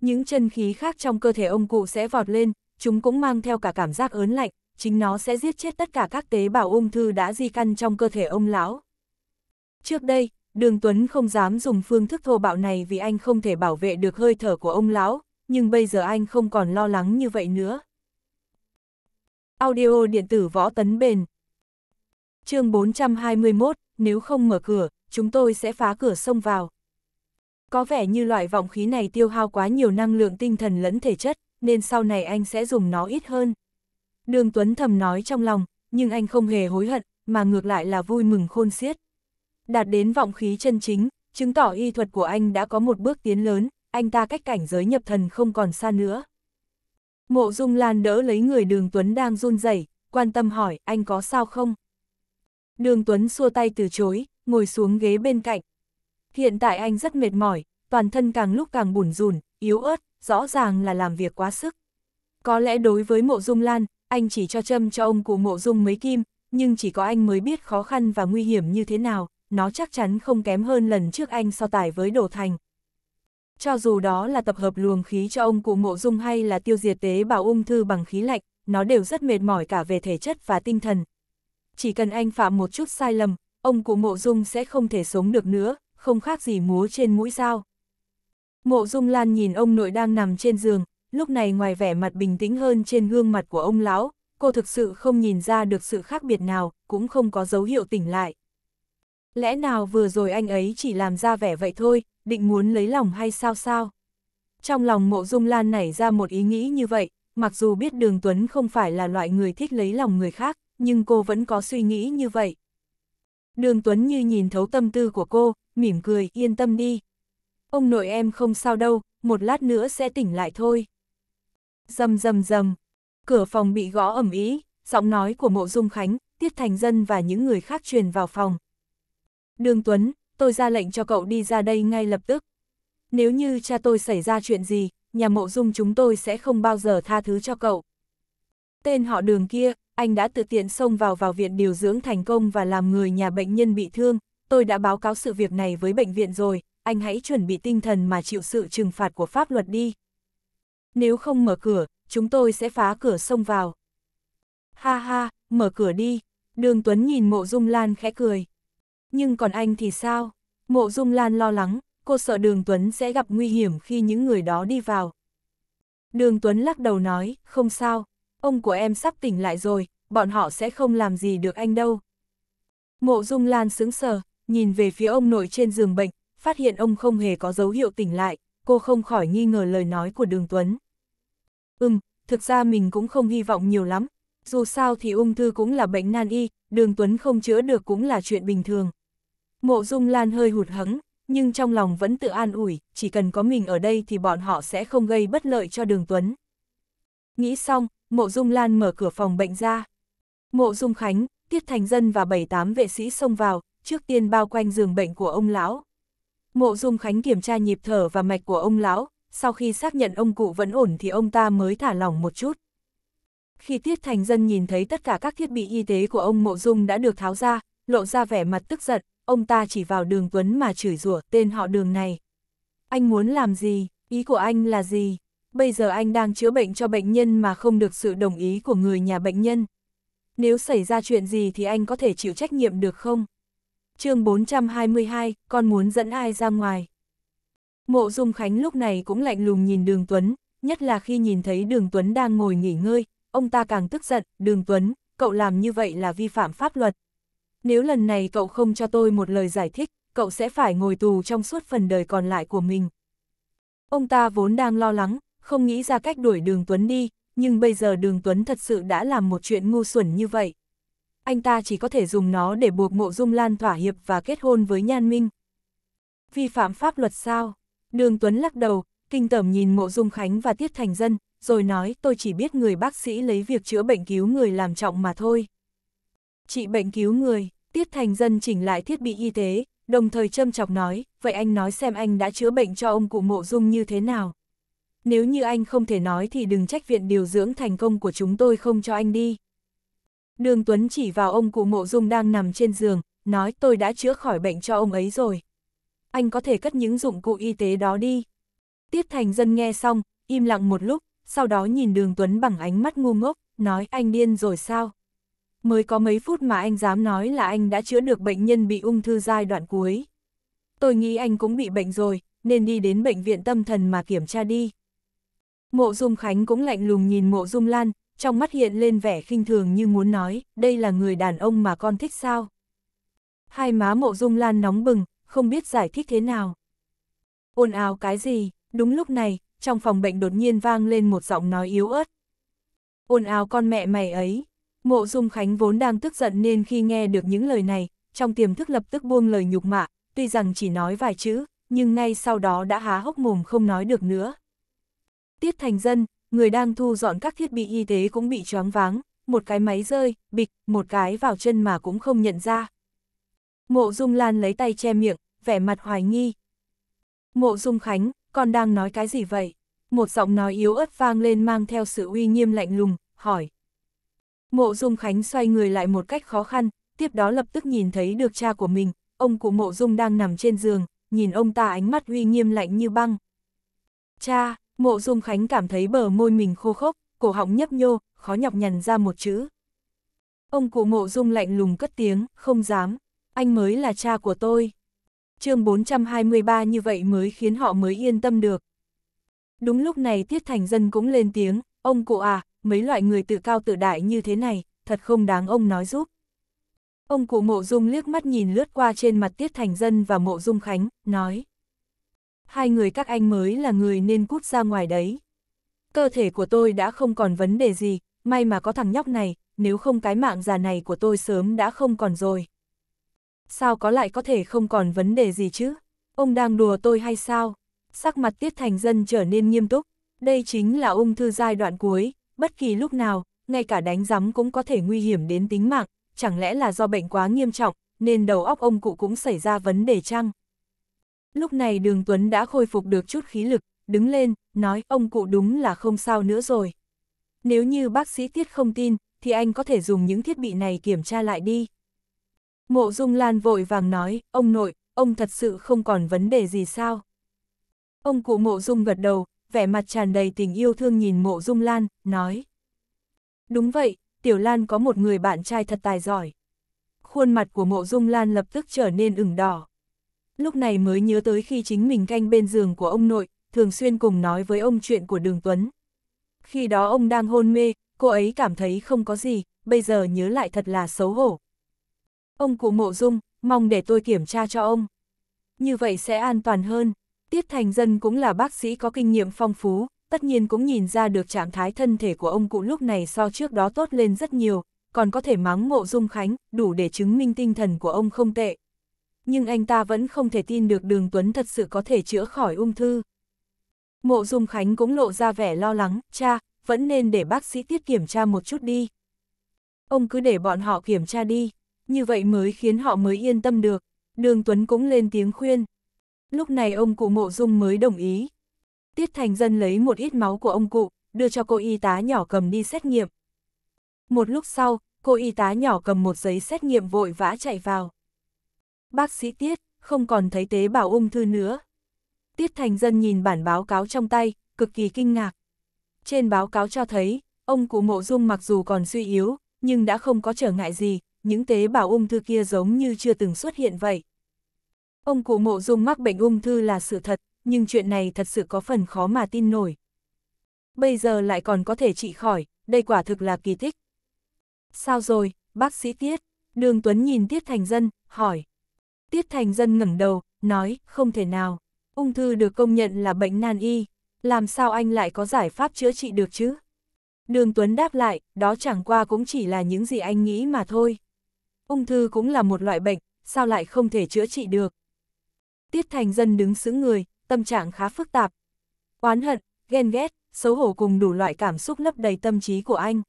Những chân khí khác trong cơ thể ông cụ sẽ vọt lên, chúng cũng mang theo cả cảm giác ớn lạnh, chính nó sẽ giết chết tất cả các tế bào ung thư đã di căn trong cơ thể ông lão. Trước đây, Đường Tuấn không dám dùng phương thức thô bạo này vì anh không thể bảo vệ được hơi thở của ông lão, nhưng bây giờ anh không còn lo lắng như vậy nữa. Audio điện tử võ tấn bền chương 421, nếu không mở cửa, chúng tôi sẽ phá cửa xông vào có vẻ như loại vọng khí này tiêu hao quá nhiều năng lượng tinh thần lẫn thể chất, nên sau này anh sẽ dùng nó ít hơn. Đường Tuấn thầm nói trong lòng, nhưng anh không hề hối hận, mà ngược lại là vui mừng khôn xiết. Đạt đến vọng khí chân chính, chứng tỏ y thuật của anh đã có một bước tiến lớn, anh ta cách cảnh giới nhập thần không còn xa nữa. Mộ Dung Lan đỡ lấy người Đường Tuấn đang run rẩy, quan tâm hỏi anh có sao không? Đường Tuấn xua tay từ chối, ngồi xuống ghế bên cạnh, Hiện tại anh rất mệt mỏi, toàn thân càng lúc càng bủn rùn, yếu ớt, rõ ràng là làm việc quá sức. Có lẽ đối với mộ dung lan, anh chỉ cho châm cho ông cụ mộ dung mấy kim, nhưng chỉ có anh mới biết khó khăn và nguy hiểm như thế nào, nó chắc chắn không kém hơn lần trước anh so tài với đồ Thành. Cho dù đó là tập hợp luồng khí cho ông cụ mộ dung hay là tiêu diệt tế bào ung thư bằng khí lạnh, nó đều rất mệt mỏi cả về thể chất và tinh thần. Chỉ cần anh phạm một chút sai lầm, ông cụ mộ dung sẽ không thể sống được nữa, không khác gì múa trên mũi sao. Mộ Dung Lan nhìn ông nội đang nằm trên giường, lúc này ngoài vẻ mặt bình tĩnh hơn trên gương mặt của ông lão, cô thực sự không nhìn ra được sự khác biệt nào, cũng không có dấu hiệu tỉnh lại. Lẽ nào vừa rồi anh ấy chỉ làm ra vẻ vậy thôi, định muốn lấy lòng hay sao sao? Trong lòng mộ dung lan nảy ra một ý nghĩ như vậy, mặc dù biết đường Tuấn không phải là loại người thích lấy lòng người khác, nhưng cô vẫn có suy nghĩ như vậy. Đường Tuấn như nhìn thấu tâm tư của cô, mỉm cười, yên tâm đi. Ông nội em không sao đâu, một lát nữa sẽ tỉnh lại thôi. Dầm dầm dầm, cửa phòng bị gõ ẩm ý, giọng nói của mộ dung khánh, tiết thành dân và những người khác truyền vào phòng. Đường Tuấn, tôi ra lệnh cho cậu đi ra đây ngay lập tức. Nếu như cha tôi xảy ra chuyện gì, nhà mộ dung chúng tôi sẽ không bao giờ tha thứ cho cậu. Tên họ đường kia, anh đã tự tiện xông vào vào viện điều dưỡng thành công và làm người nhà bệnh nhân bị thương, tôi đã báo cáo sự việc này với bệnh viện rồi, anh hãy chuẩn bị tinh thần mà chịu sự trừng phạt của pháp luật đi. Nếu không mở cửa, chúng tôi sẽ phá cửa xông vào. Ha ha, mở cửa đi. Đường Tuấn nhìn mộ dung lan khẽ cười. Nhưng còn anh thì sao? Mộ dung lan lo lắng, cô sợ đường Tuấn sẽ gặp nguy hiểm khi những người đó đi vào. Đường Tuấn lắc đầu nói, không sao, ông của em sắp tỉnh lại rồi, bọn họ sẽ không làm gì được anh đâu. Mộ dung lan sững sờ, nhìn về phía ông nội trên giường bệnh, phát hiện ông không hề có dấu hiệu tỉnh lại, cô không khỏi nghi ngờ lời nói của Đường Tuấn. Ừm, thực ra mình cũng không hy vọng nhiều lắm, dù sao thì ung thư cũng là bệnh nan y, Đường Tuấn không chữa được cũng là chuyện bình thường. Mộ Dung Lan hơi hụt hẫng, nhưng trong lòng vẫn tự an ủi, chỉ cần có mình ở đây thì bọn họ sẽ không gây bất lợi cho Đường Tuấn. Nghĩ xong, Mộ Dung Lan mở cửa phòng bệnh ra. Mộ Dung Khánh, Tiết Thành Dân và bảy tám vệ sĩ xông vào, trước tiên bao quanh giường bệnh của ông lão. Mộ Dung Khánh kiểm tra nhịp thở và mạch của ông lão, sau khi xác nhận ông cụ vẫn ổn thì ông ta mới thả lỏng một chút. Khi Tiết Thành Dân nhìn thấy tất cả các thiết bị y tế của ông Mộ Dung đã được tháo ra, lộ ra vẻ mặt tức giận, ông ta chỉ vào đường Tuấn mà chửi rủa tên họ đường này. Anh muốn làm gì? Ý của anh là gì? Bây giờ anh đang chữa bệnh cho bệnh nhân mà không được sự đồng ý của người nhà bệnh nhân. Nếu xảy ra chuyện gì thì anh có thể chịu trách nhiệm được không? chương 422, con muốn dẫn ai ra ngoài. Mộ Dung Khánh lúc này cũng lạnh lùng nhìn Đường Tuấn, nhất là khi nhìn thấy Đường Tuấn đang ngồi nghỉ ngơi, ông ta càng tức giận, Đường Tuấn, cậu làm như vậy là vi phạm pháp luật. Nếu lần này cậu không cho tôi một lời giải thích, cậu sẽ phải ngồi tù trong suốt phần đời còn lại của mình. Ông ta vốn đang lo lắng, không nghĩ ra cách đuổi Đường Tuấn đi, nhưng bây giờ Đường Tuấn thật sự đã làm một chuyện ngu xuẩn như vậy anh ta chỉ có thể dùng nó để buộc mộ dung lan thỏa hiệp và kết hôn với Nhan Minh. Vi phạm pháp luật sao? Đường Tuấn lắc đầu, kinh tởm nhìn mộ dung khánh và tiết thành dân, rồi nói tôi chỉ biết người bác sĩ lấy việc chữa bệnh cứu người làm trọng mà thôi. Chị bệnh cứu người, tiết thành dân chỉnh lại thiết bị y tế, đồng thời châm chọc nói, vậy anh nói xem anh đã chữa bệnh cho ông cụ mộ dung như thế nào. Nếu như anh không thể nói thì đừng trách viện điều dưỡng thành công của chúng tôi không cho anh đi. Đường Tuấn chỉ vào ông cụ mộ dung đang nằm trên giường, nói tôi đã chữa khỏi bệnh cho ông ấy rồi. Anh có thể cất những dụng cụ y tế đó đi. Tiết Thành Dân nghe xong, im lặng một lúc, sau đó nhìn đường Tuấn bằng ánh mắt ngu ngốc, nói anh điên rồi sao? Mới có mấy phút mà anh dám nói là anh đã chữa được bệnh nhân bị ung thư giai đoạn cuối. Tôi nghĩ anh cũng bị bệnh rồi, nên đi đến bệnh viện tâm thần mà kiểm tra đi. Mộ Dung Khánh cũng lạnh lùng nhìn Mộ Dung Lan, trong mắt hiện lên vẻ khinh thường như muốn nói, đây là người đàn ông mà con thích sao. Hai má mộ dung lan nóng bừng, không biết giải thích thế nào. ôn ào cái gì, đúng lúc này, trong phòng bệnh đột nhiên vang lên một giọng nói yếu ớt. ôn ào con mẹ mày ấy, mộ dung khánh vốn đang tức giận nên khi nghe được những lời này, trong tiềm thức lập tức buông lời nhục mạ, tuy rằng chỉ nói vài chữ, nhưng ngay sau đó đã há hốc mồm không nói được nữa. Tiết Thành Dân, người đang thu dọn các thiết bị y tế cũng bị choáng váng, một cái máy rơi, bịch, một cái vào chân mà cũng không nhận ra. Mộ Dung Lan lấy tay che miệng, vẻ mặt hoài nghi. Mộ Dung Khánh, con đang nói cái gì vậy? Một giọng nói yếu ớt vang lên mang theo sự uy nghiêm lạnh lùng, hỏi. Mộ Dung Khánh xoay người lại một cách khó khăn, tiếp đó lập tức nhìn thấy được cha của mình, ông cụ Mộ Dung đang nằm trên giường, nhìn ông ta ánh mắt uy nghiêm lạnh như băng. Cha, Mộ Dung Khánh cảm thấy bờ môi mình khô khốc, cổ họng nhấp nhô, khó nhọc nhằn ra một chữ. Ông cụ Mộ Dung lạnh lùng cất tiếng, không dám, anh mới là cha của tôi. chương 423 như vậy mới khiến họ mới yên tâm được. Đúng lúc này Tiết Thành Dân cũng lên tiếng, ông cụ à, mấy loại người tự cao tự đại như thế này, thật không đáng ông nói giúp. Ông cụ Mộ Dung liếc mắt nhìn lướt qua trên mặt Tiết Thành Dân và Mộ Dung Khánh, nói hai người các anh mới là người nên cút ra ngoài đấy. Cơ thể của tôi đã không còn vấn đề gì, may mà có thằng nhóc này, nếu không cái mạng già này của tôi sớm đã không còn rồi. Sao có lại có thể không còn vấn đề gì chứ? Ông đang đùa tôi hay sao? Sắc mặt Tiết Thành Dân trở nên nghiêm túc. Đây chính là ung thư giai đoạn cuối, bất kỳ lúc nào, ngay cả đánh giấm cũng có thể nguy hiểm đến tính mạng, chẳng lẽ là do bệnh quá nghiêm trọng, nên đầu óc ông cụ cũng xảy ra vấn đề chăng? Lúc này đường Tuấn đã khôi phục được chút khí lực, đứng lên, nói ông cụ đúng là không sao nữa rồi. Nếu như bác sĩ Tiết không tin, thì anh có thể dùng những thiết bị này kiểm tra lại đi. Mộ Dung Lan vội vàng nói, ông nội, ông thật sự không còn vấn đề gì sao? Ông cụ Mộ Dung gật đầu, vẻ mặt tràn đầy tình yêu thương nhìn Mộ Dung Lan, nói. Đúng vậy, Tiểu Lan có một người bạn trai thật tài giỏi. Khuôn mặt của Mộ Dung Lan lập tức trở nên ửng đỏ lúc này mới nhớ tới khi chính mình canh bên giường của ông nội, thường xuyên cùng nói với ông chuyện của Đường Tuấn. Khi đó ông đang hôn mê, cô ấy cảm thấy không có gì, bây giờ nhớ lại thật là xấu hổ. Ông cụ mộ dung, mong để tôi kiểm tra cho ông. Như vậy sẽ an toàn hơn. Tiết Thành Dân cũng là bác sĩ có kinh nghiệm phong phú, tất nhiên cũng nhìn ra được trạng thái thân thể của ông cụ lúc này so trước đó tốt lên rất nhiều, còn có thể mắng mộ dung khánh, đủ để chứng minh tinh thần của ông không tệ nhưng anh ta vẫn không thể tin được Đường Tuấn thật sự có thể chữa khỏi ung thư. Mộ Dung Khánh cũng lộ ra vẻ lo lắng, cha, vẫn nên để bác sĩ tiết kiểm tra một chút đi. Ông cứ để bọn họ kiểm tra đi, như vậy mới khiến họ mới yên tâm được, Đường Tuấn cũng lên tiếng khuyên. Lúc này ông cụ Mộ Dung mới đồng ý. Tiết Thành Dân lấy một ít máu của ông cụ, đưa cho cô y tá nhỏ cầm đi xét nghiệm. Một lúc sau, cô y tá nhỏ cầm một giấy xét nghiệm vội vã chạy vào. Bác sĩ Tiết, không còn thấy tế bào ung thư nữa. Tiết Thành Dân nhìn bản báo cáo trong tay, cực kỳ kinh ngạc. Trên báo cáo cho thấy, ông cụ mộ dung mặc dù còn suy yếu, nhưng đã không có trở ngại gì, những tế bào ung thư kia giống như chưa từng xuất hiện vậy. Ông cụ mộ dung mắc bệnh ung thư là sự thật, nhưng chuyện này thật sự có phần khó mà tin nổi. Bây giờ lại còn có thể trị khỏi, đây quả thực là kỳ tích. Sao rồi, bác sĩ Tiết? Đường Tuấn nhìn Tiết Thành Dân, hỏi. Tiết Thành Dân ngẩng đầu, nói, không thể nào. Ung thư được công nhận là bệnh nan y, làm sao anh lại có giải pháp chữa trị được chứ? Đường Tuấn đáp lại, đó chẳng qua cũng chỉ là những gì anh nghĩ mà thôi. Ung thư cũng là một loại bệnh, sao lại không thể chữa trị được? Tiết Thành Dân đứng sững người, tâm trạng khá phức tạp. Oán hận, ghen ghét, xấu hổ cùng đủ loại cảm xúc lấp đầy tâm trí của anh.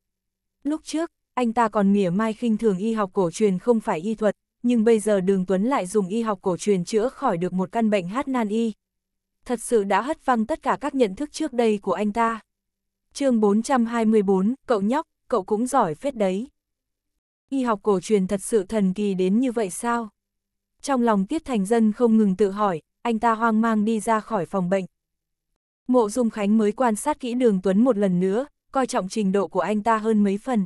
Lúc trước, anh ta còn mỉa mai khinh thường y học cổ truyền không phải y thuật, nhưng bây giờ đường Tuấn lại dùng y học cổ truyền chữa khỏi được một căn bệnh hát nan y. Thật sự đã hất văng tất cả các nhận thức trước đây của anh ta. chương 424, cậu nhóc, cậu cũng giỏi phết đấy. Y học cổ truyền thật sự thần kỳ đến như vậy sao? Trong lòng Tiết Thành Dân không ngừng tự hỏi, anh ta hoang mang đi ra khỏi phòng bệnh. Mộ Dung Khánh mới quan sát kỹ đường Tuấn một lần nữa, coi trọng trình độ của anh ta hơn mấy phần.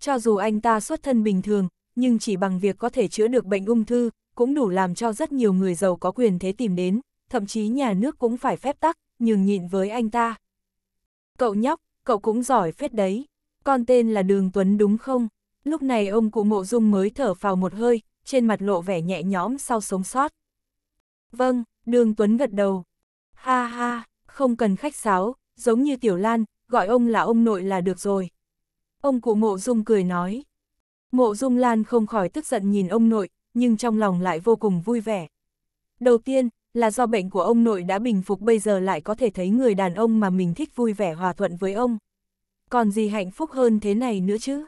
Cho dù anh ta xuất thân bình thường, nhưng chỉ bằng việc có thể chữa được bệnh ung thư, cũng đủ làm cho rất nhiều người giàu có quyền thế tìm đến, thậm chí nhà nước cũng phải phép tắc, nhường nhịn với anh ta. Cậu nhóc, cậu cũng giỏi phết đấy, con tên là Đường Tuấn đúng không? Lúc này ông cụ mộ dung mới thở phào một hơi, trên mặt lộ vẻ nhẹ nhõm sau sống sót. Vâng, Đường Tuấn gật đầu. Ha ha, không cần khách sáo, giống như Tiểu Lan, gọi ông là ông nội là được rồi. Ông cụ mộ dung cười nói. Mộ Dung Lan không khỏi tức giận nhìn ông nội, nhưng trong lòng lại vô cùng vui vẻ. Đầu tiên, là do bệnh của ông nội đã bình phục bây giờ lại có thể thấy người đàn ông mà mình thích vui vẻ hòa thuận với ông. Còn gì hạnh phúc hơn thế này nữa chứ?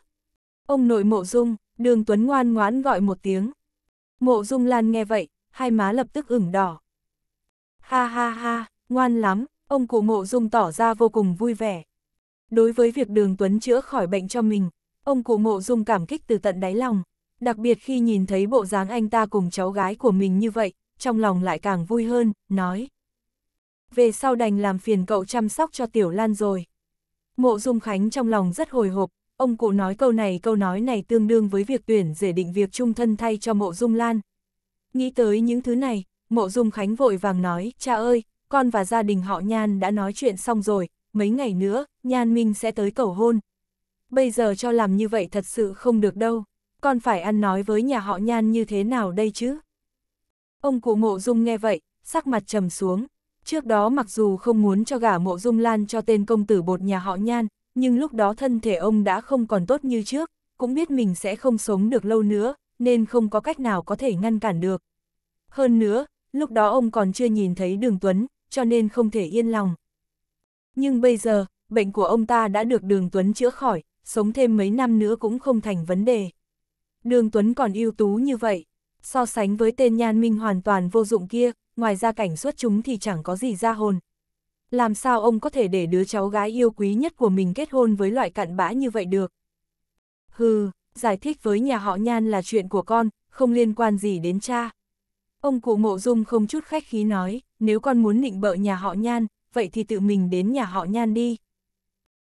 Ông nội Mộ Dung, Đường Tuấn ngoan ngoãn gọi một tiếng. Mộ Dung Lan nghe vậy, hai má lập tức ửng đỏ. Ha ha ha, ngoan lắm, ông cụ Mộ Dung tỏ ra vô cùng vui vẻ. Đối với việc Đường Tuấn chữa khỏi bệnh cho mình, Ông cụ mộ dung cảm kích từ tận đáy lòng, đặc biệt khi nhìn thấy bộ dáng anh ta cùng cháu gái của mình như vậy, trong lòng lại càng vui hơn, nói. Về sau đành làm phiền cậu chăm sóc cho Tiểu Lan rồi. Mộ Dung Khánh trong lòng rất hồi hộp, ông cụ nói câu này câu nói này tương đương với việc tuyển rể định việc chung thân thay cho Mộ Dung Lan. Nghĩ tới những thứ này, Mộ Dung Khánh vội vàng nói, cha ơi, con và gia đình họ Nhan đã nói chuyện xong rồi, mấy ngày nữa, Nhan Minh sẽ tới cầu hôn, bây giờ cho làm như vậy thật sự không được đâu, con phải ăn nói với nhà họ nhan như thế nào đây chứ. Ông cụ mộ dung nghe vậy, sắc mặt trầm xuống, trước đó mặc dù không muốn cho gả mộ dung lan cho tên công tử bột nhà họ nhan, nhưng lúc đó thân thể ông đã không còn tốt như trước, cũng biết mình sẽ không sống được lâu nữa, nên không có cách nào có thể ngăn cản được. Hơn nữa, lúc đó ông còn chưa nhìn thấy đường Tuấn, cho nên không thể yên lòng. Nhưng bây giờ, bệnh của ông ta đã được đường Tuấn chữa khỏi, sống thêm mấy năm nữa cũng không thành vấn đề. Đường Tuấn còn ưu tú như vậy, so sánh với tên Nhan Minh hoàn toàn vô dụng kia, ngoài ra cảnh xuất chúng thì chẳng có gì ra hồn. Làm sao ông có thể để đứa cháu gái yêu quý nhất của mình kết hôn với loại cặn bã như vậy được? Hừ, giải thích với nhà họ Nhan là chuyện của con, không liên quan gì đến cha. Ông cụ mộ dung không chút khách khí nói, nếu con muốn nịnh bợ nhà họ Nhan, vậy thì tự mình đến nhà họ Nhan đi.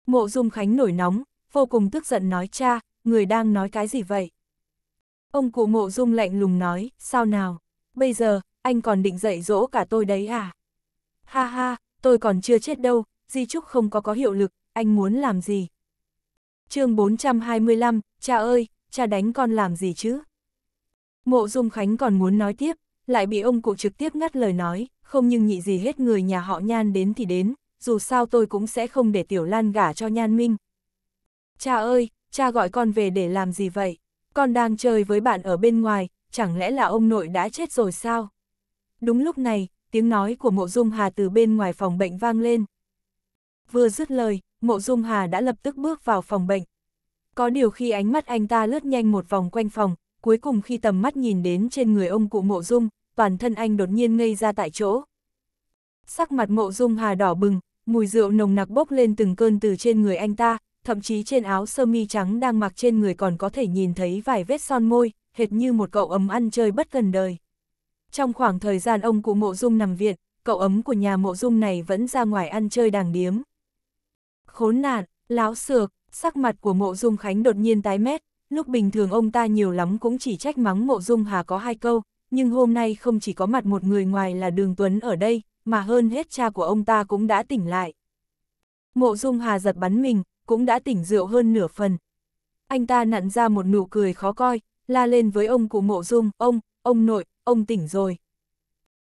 Mộ dung khánh nổi nóng, vô cùng tức giận nói cha, người đang nói cái gì vậy? Ông cụ mộ dung lạnh lùng nói, sao nào, bây giờ, anh còn định dạy dỗ cả tôi đấy à? Ha ha, tôi còn chưa chết đâu, di trúc không có có hiệu lực, anh muốn làm gì? chương 425, cha ơi, cha đánh con làm gì chứ? Mộ dung khánh còn muốn nói tiếp, lại bị ông cụ trực tiếp ngắt lời nói, không nhưng nhị gì hết người nhà họ nhan đến thì đến, dù sao tôi cũng sẽ không để tiểu lan gả cho nhan minh, Cha ơi, cha gọi con về để làm gì vậy? Con đang chơi với bạn ở bên ngoài, chẳng lẽ là ông nội đã chết rồi sao? Đúng lúc này, tiếng nói của Mộ Dung Hà từ bên ngoài phòng bệnh vang lên. Vừa dứt lời, Mộ Dung Hà đã lập tức bước vào phòng bệnh. Có điều khi ánh mắt anh ta lướt nhanh một vòng quanh phòng, cuối cùng khi tầm mắt nhìn đến trên người ông cụ Mộ Dung, toàn thân anh đột nhiên ngây ra tại chỗ. Sắc mặt Mộ Dung Hà đỏ bừng, mùi rượu nồng nặc bốc lên từng cơn từ trên người anh ta, thậm chí trên áo sơ mi trắng đang mặc trên người còn có thể nhìn thấy vài vết son môi, hệt như một cậu ấm ăn chơi bất cần đời. Trong khoảng thời gian ông cụ mộ dung nằm viện, cậu ấm của nhà mộ dung này vẫn ra ngoài ăn chơi đàng điếm. Khốn nạn, láo xược, sắc mặt của mộ dung khánh đột nhiên tái mét, lúc bình thường ông ta nhiều lắm cũng chỉ trách mắng mộ dung hà có hai câu, nhưng hôm nay không chỉ có mặt một người ngoài là đường tuấn ở đây, mà hơn hết cha của ông ta cũng đã tỉnh lại. Mộ dung hà giật bắn mình, cũng đã tỉnh rượu hơn nửa phần. Anh ta nặn ra một nụ cười khó coi, la lên với ông cụ mộ dung, ông, ông nội, ông tỉnh rồi.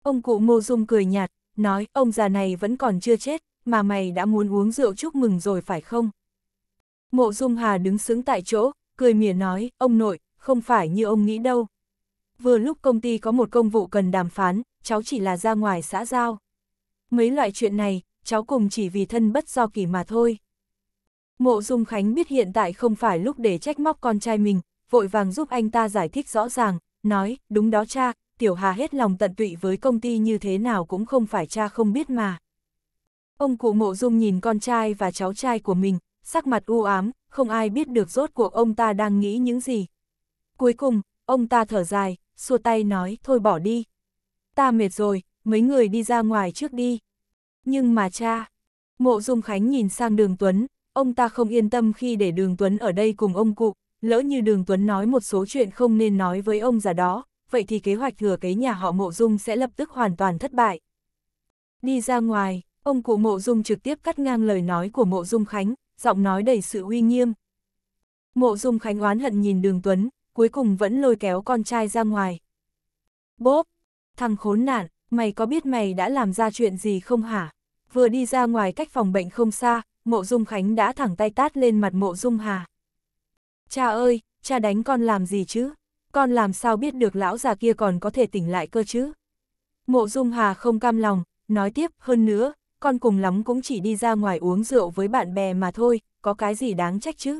Ông cụ mộ dung cười nhạt, nói ông già này vẫn còn chưa chết, mà mày đã muốn uống rượu chúc mừng rồi phải không? Mộ dung hà đứng xứng tại chỗ, cười mỉa nói, ông nội, không phải như ông nghĩ đâu. Vừa lúc công ty có một công vụ cần đàm phán, cháu chỉ là ra ngoài xã giao. Mấy loại chuyện này, cháu cùng chỉ vì thân bất do kỳ mà thôi. Mộ Dung Khánh biết hiện tại không phải lúc để trách móc con trai mình, vội vàng giúp anh ta giải thích rõ ràng, nói, đúng đó cha, Tiểu Hà hết lòng tận tụy với công ty như thế nào cũng không phải cha không biết mà. Ông cụ Mộ Dung nhìn con trai và cháu trai của mình, sắc mặt u ám, không ai biết được rốt cuộc ông ta đang nghĩ những gì. Cuối cùng, ông ta thở dài, xua tay nói, thôi bỏ đi. Ta mệt rồi, mấy người đi ra ngoài trước đi. Nhưng mà cha, Mộ Dung Khánh nhìn sang đường Tuấn, ông ta không yên tâm khi để Đường Tuấn ở đây cùng ông cụ, lỡ như Đường Tuấn nói một số chuyện không nên nói với ông già đó, vậy thì kế hoạch thừa kế nhà họ Mộ Dung sẽ lập tức hoàn toàn thất bại. Đi ra ngoài, ông cụ Mộ Dung trực tiếp cắt ngang lời nói của Mộ Dung Khánh, giọng nói đầy sự uy nghiêm. Mộ Dung Khánh oán hận nhìn Đường Tuấn, cuối cùng vẫn lôi kéo con trai ra ngoài. Bốp, thằng khốn nạn, mày có biết mày đã làm ra chuyện gì không hả? Vừa đi ra ngoài cách phòng bệnh không xa, Mộ Dung Khánh đã thẳng tay tát lên mặt Mộ Dung Hà. Cha ơi, cha đánh con làm gì chứ? Con làm sao biết được lão già kia còn có thể tỉnh lại cơ chứ? Mộ Dung Hà không cam lòng, nói tiếp, hơn nữa, con cùng lắm cũng chỉ đi ra ngoài uống rượu với bạn bè mà thôi, có cái gì đáng trách chứ?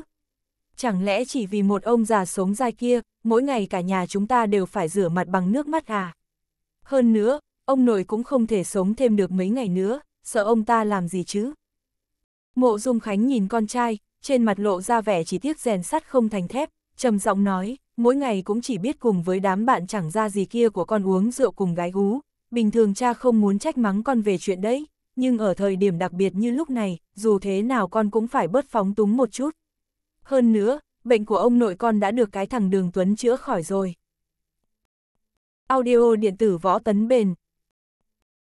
Chẳng lẽ chỉ vì một ông già sống dai kia, mỗi ngày cả nhà chúng ta đều phải rửa mặt bằng nước mắt à? Hơn nữa, ông nội cũng không thể sống thêm được mấy ngày nữa, sợ ông ta làm gì chứ? Mộ Dung Khánh nhìn con trai, trên mặt lộ ra vẻ chỉ tiếc rèn sắt không thành thép, trầm giọng nói, mỗi ngày cũng chỉ biết cùng với đám bạn chẳng ra gì kia của con uống rượu cùng gái gú, bình thường cha không muốn trách mắng con về chuyện đấy, nhưng ở thời điểm đặc biệt như lúc này, dù thế nào con cũng phải bớt phóng túng một chút. Hơn nữa, bệnh của ông nội con đã được cái thằng Đường Tuấn chữa khỏi rồi. Audio điện tử võ tấn bền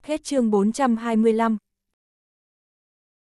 Hết chương 425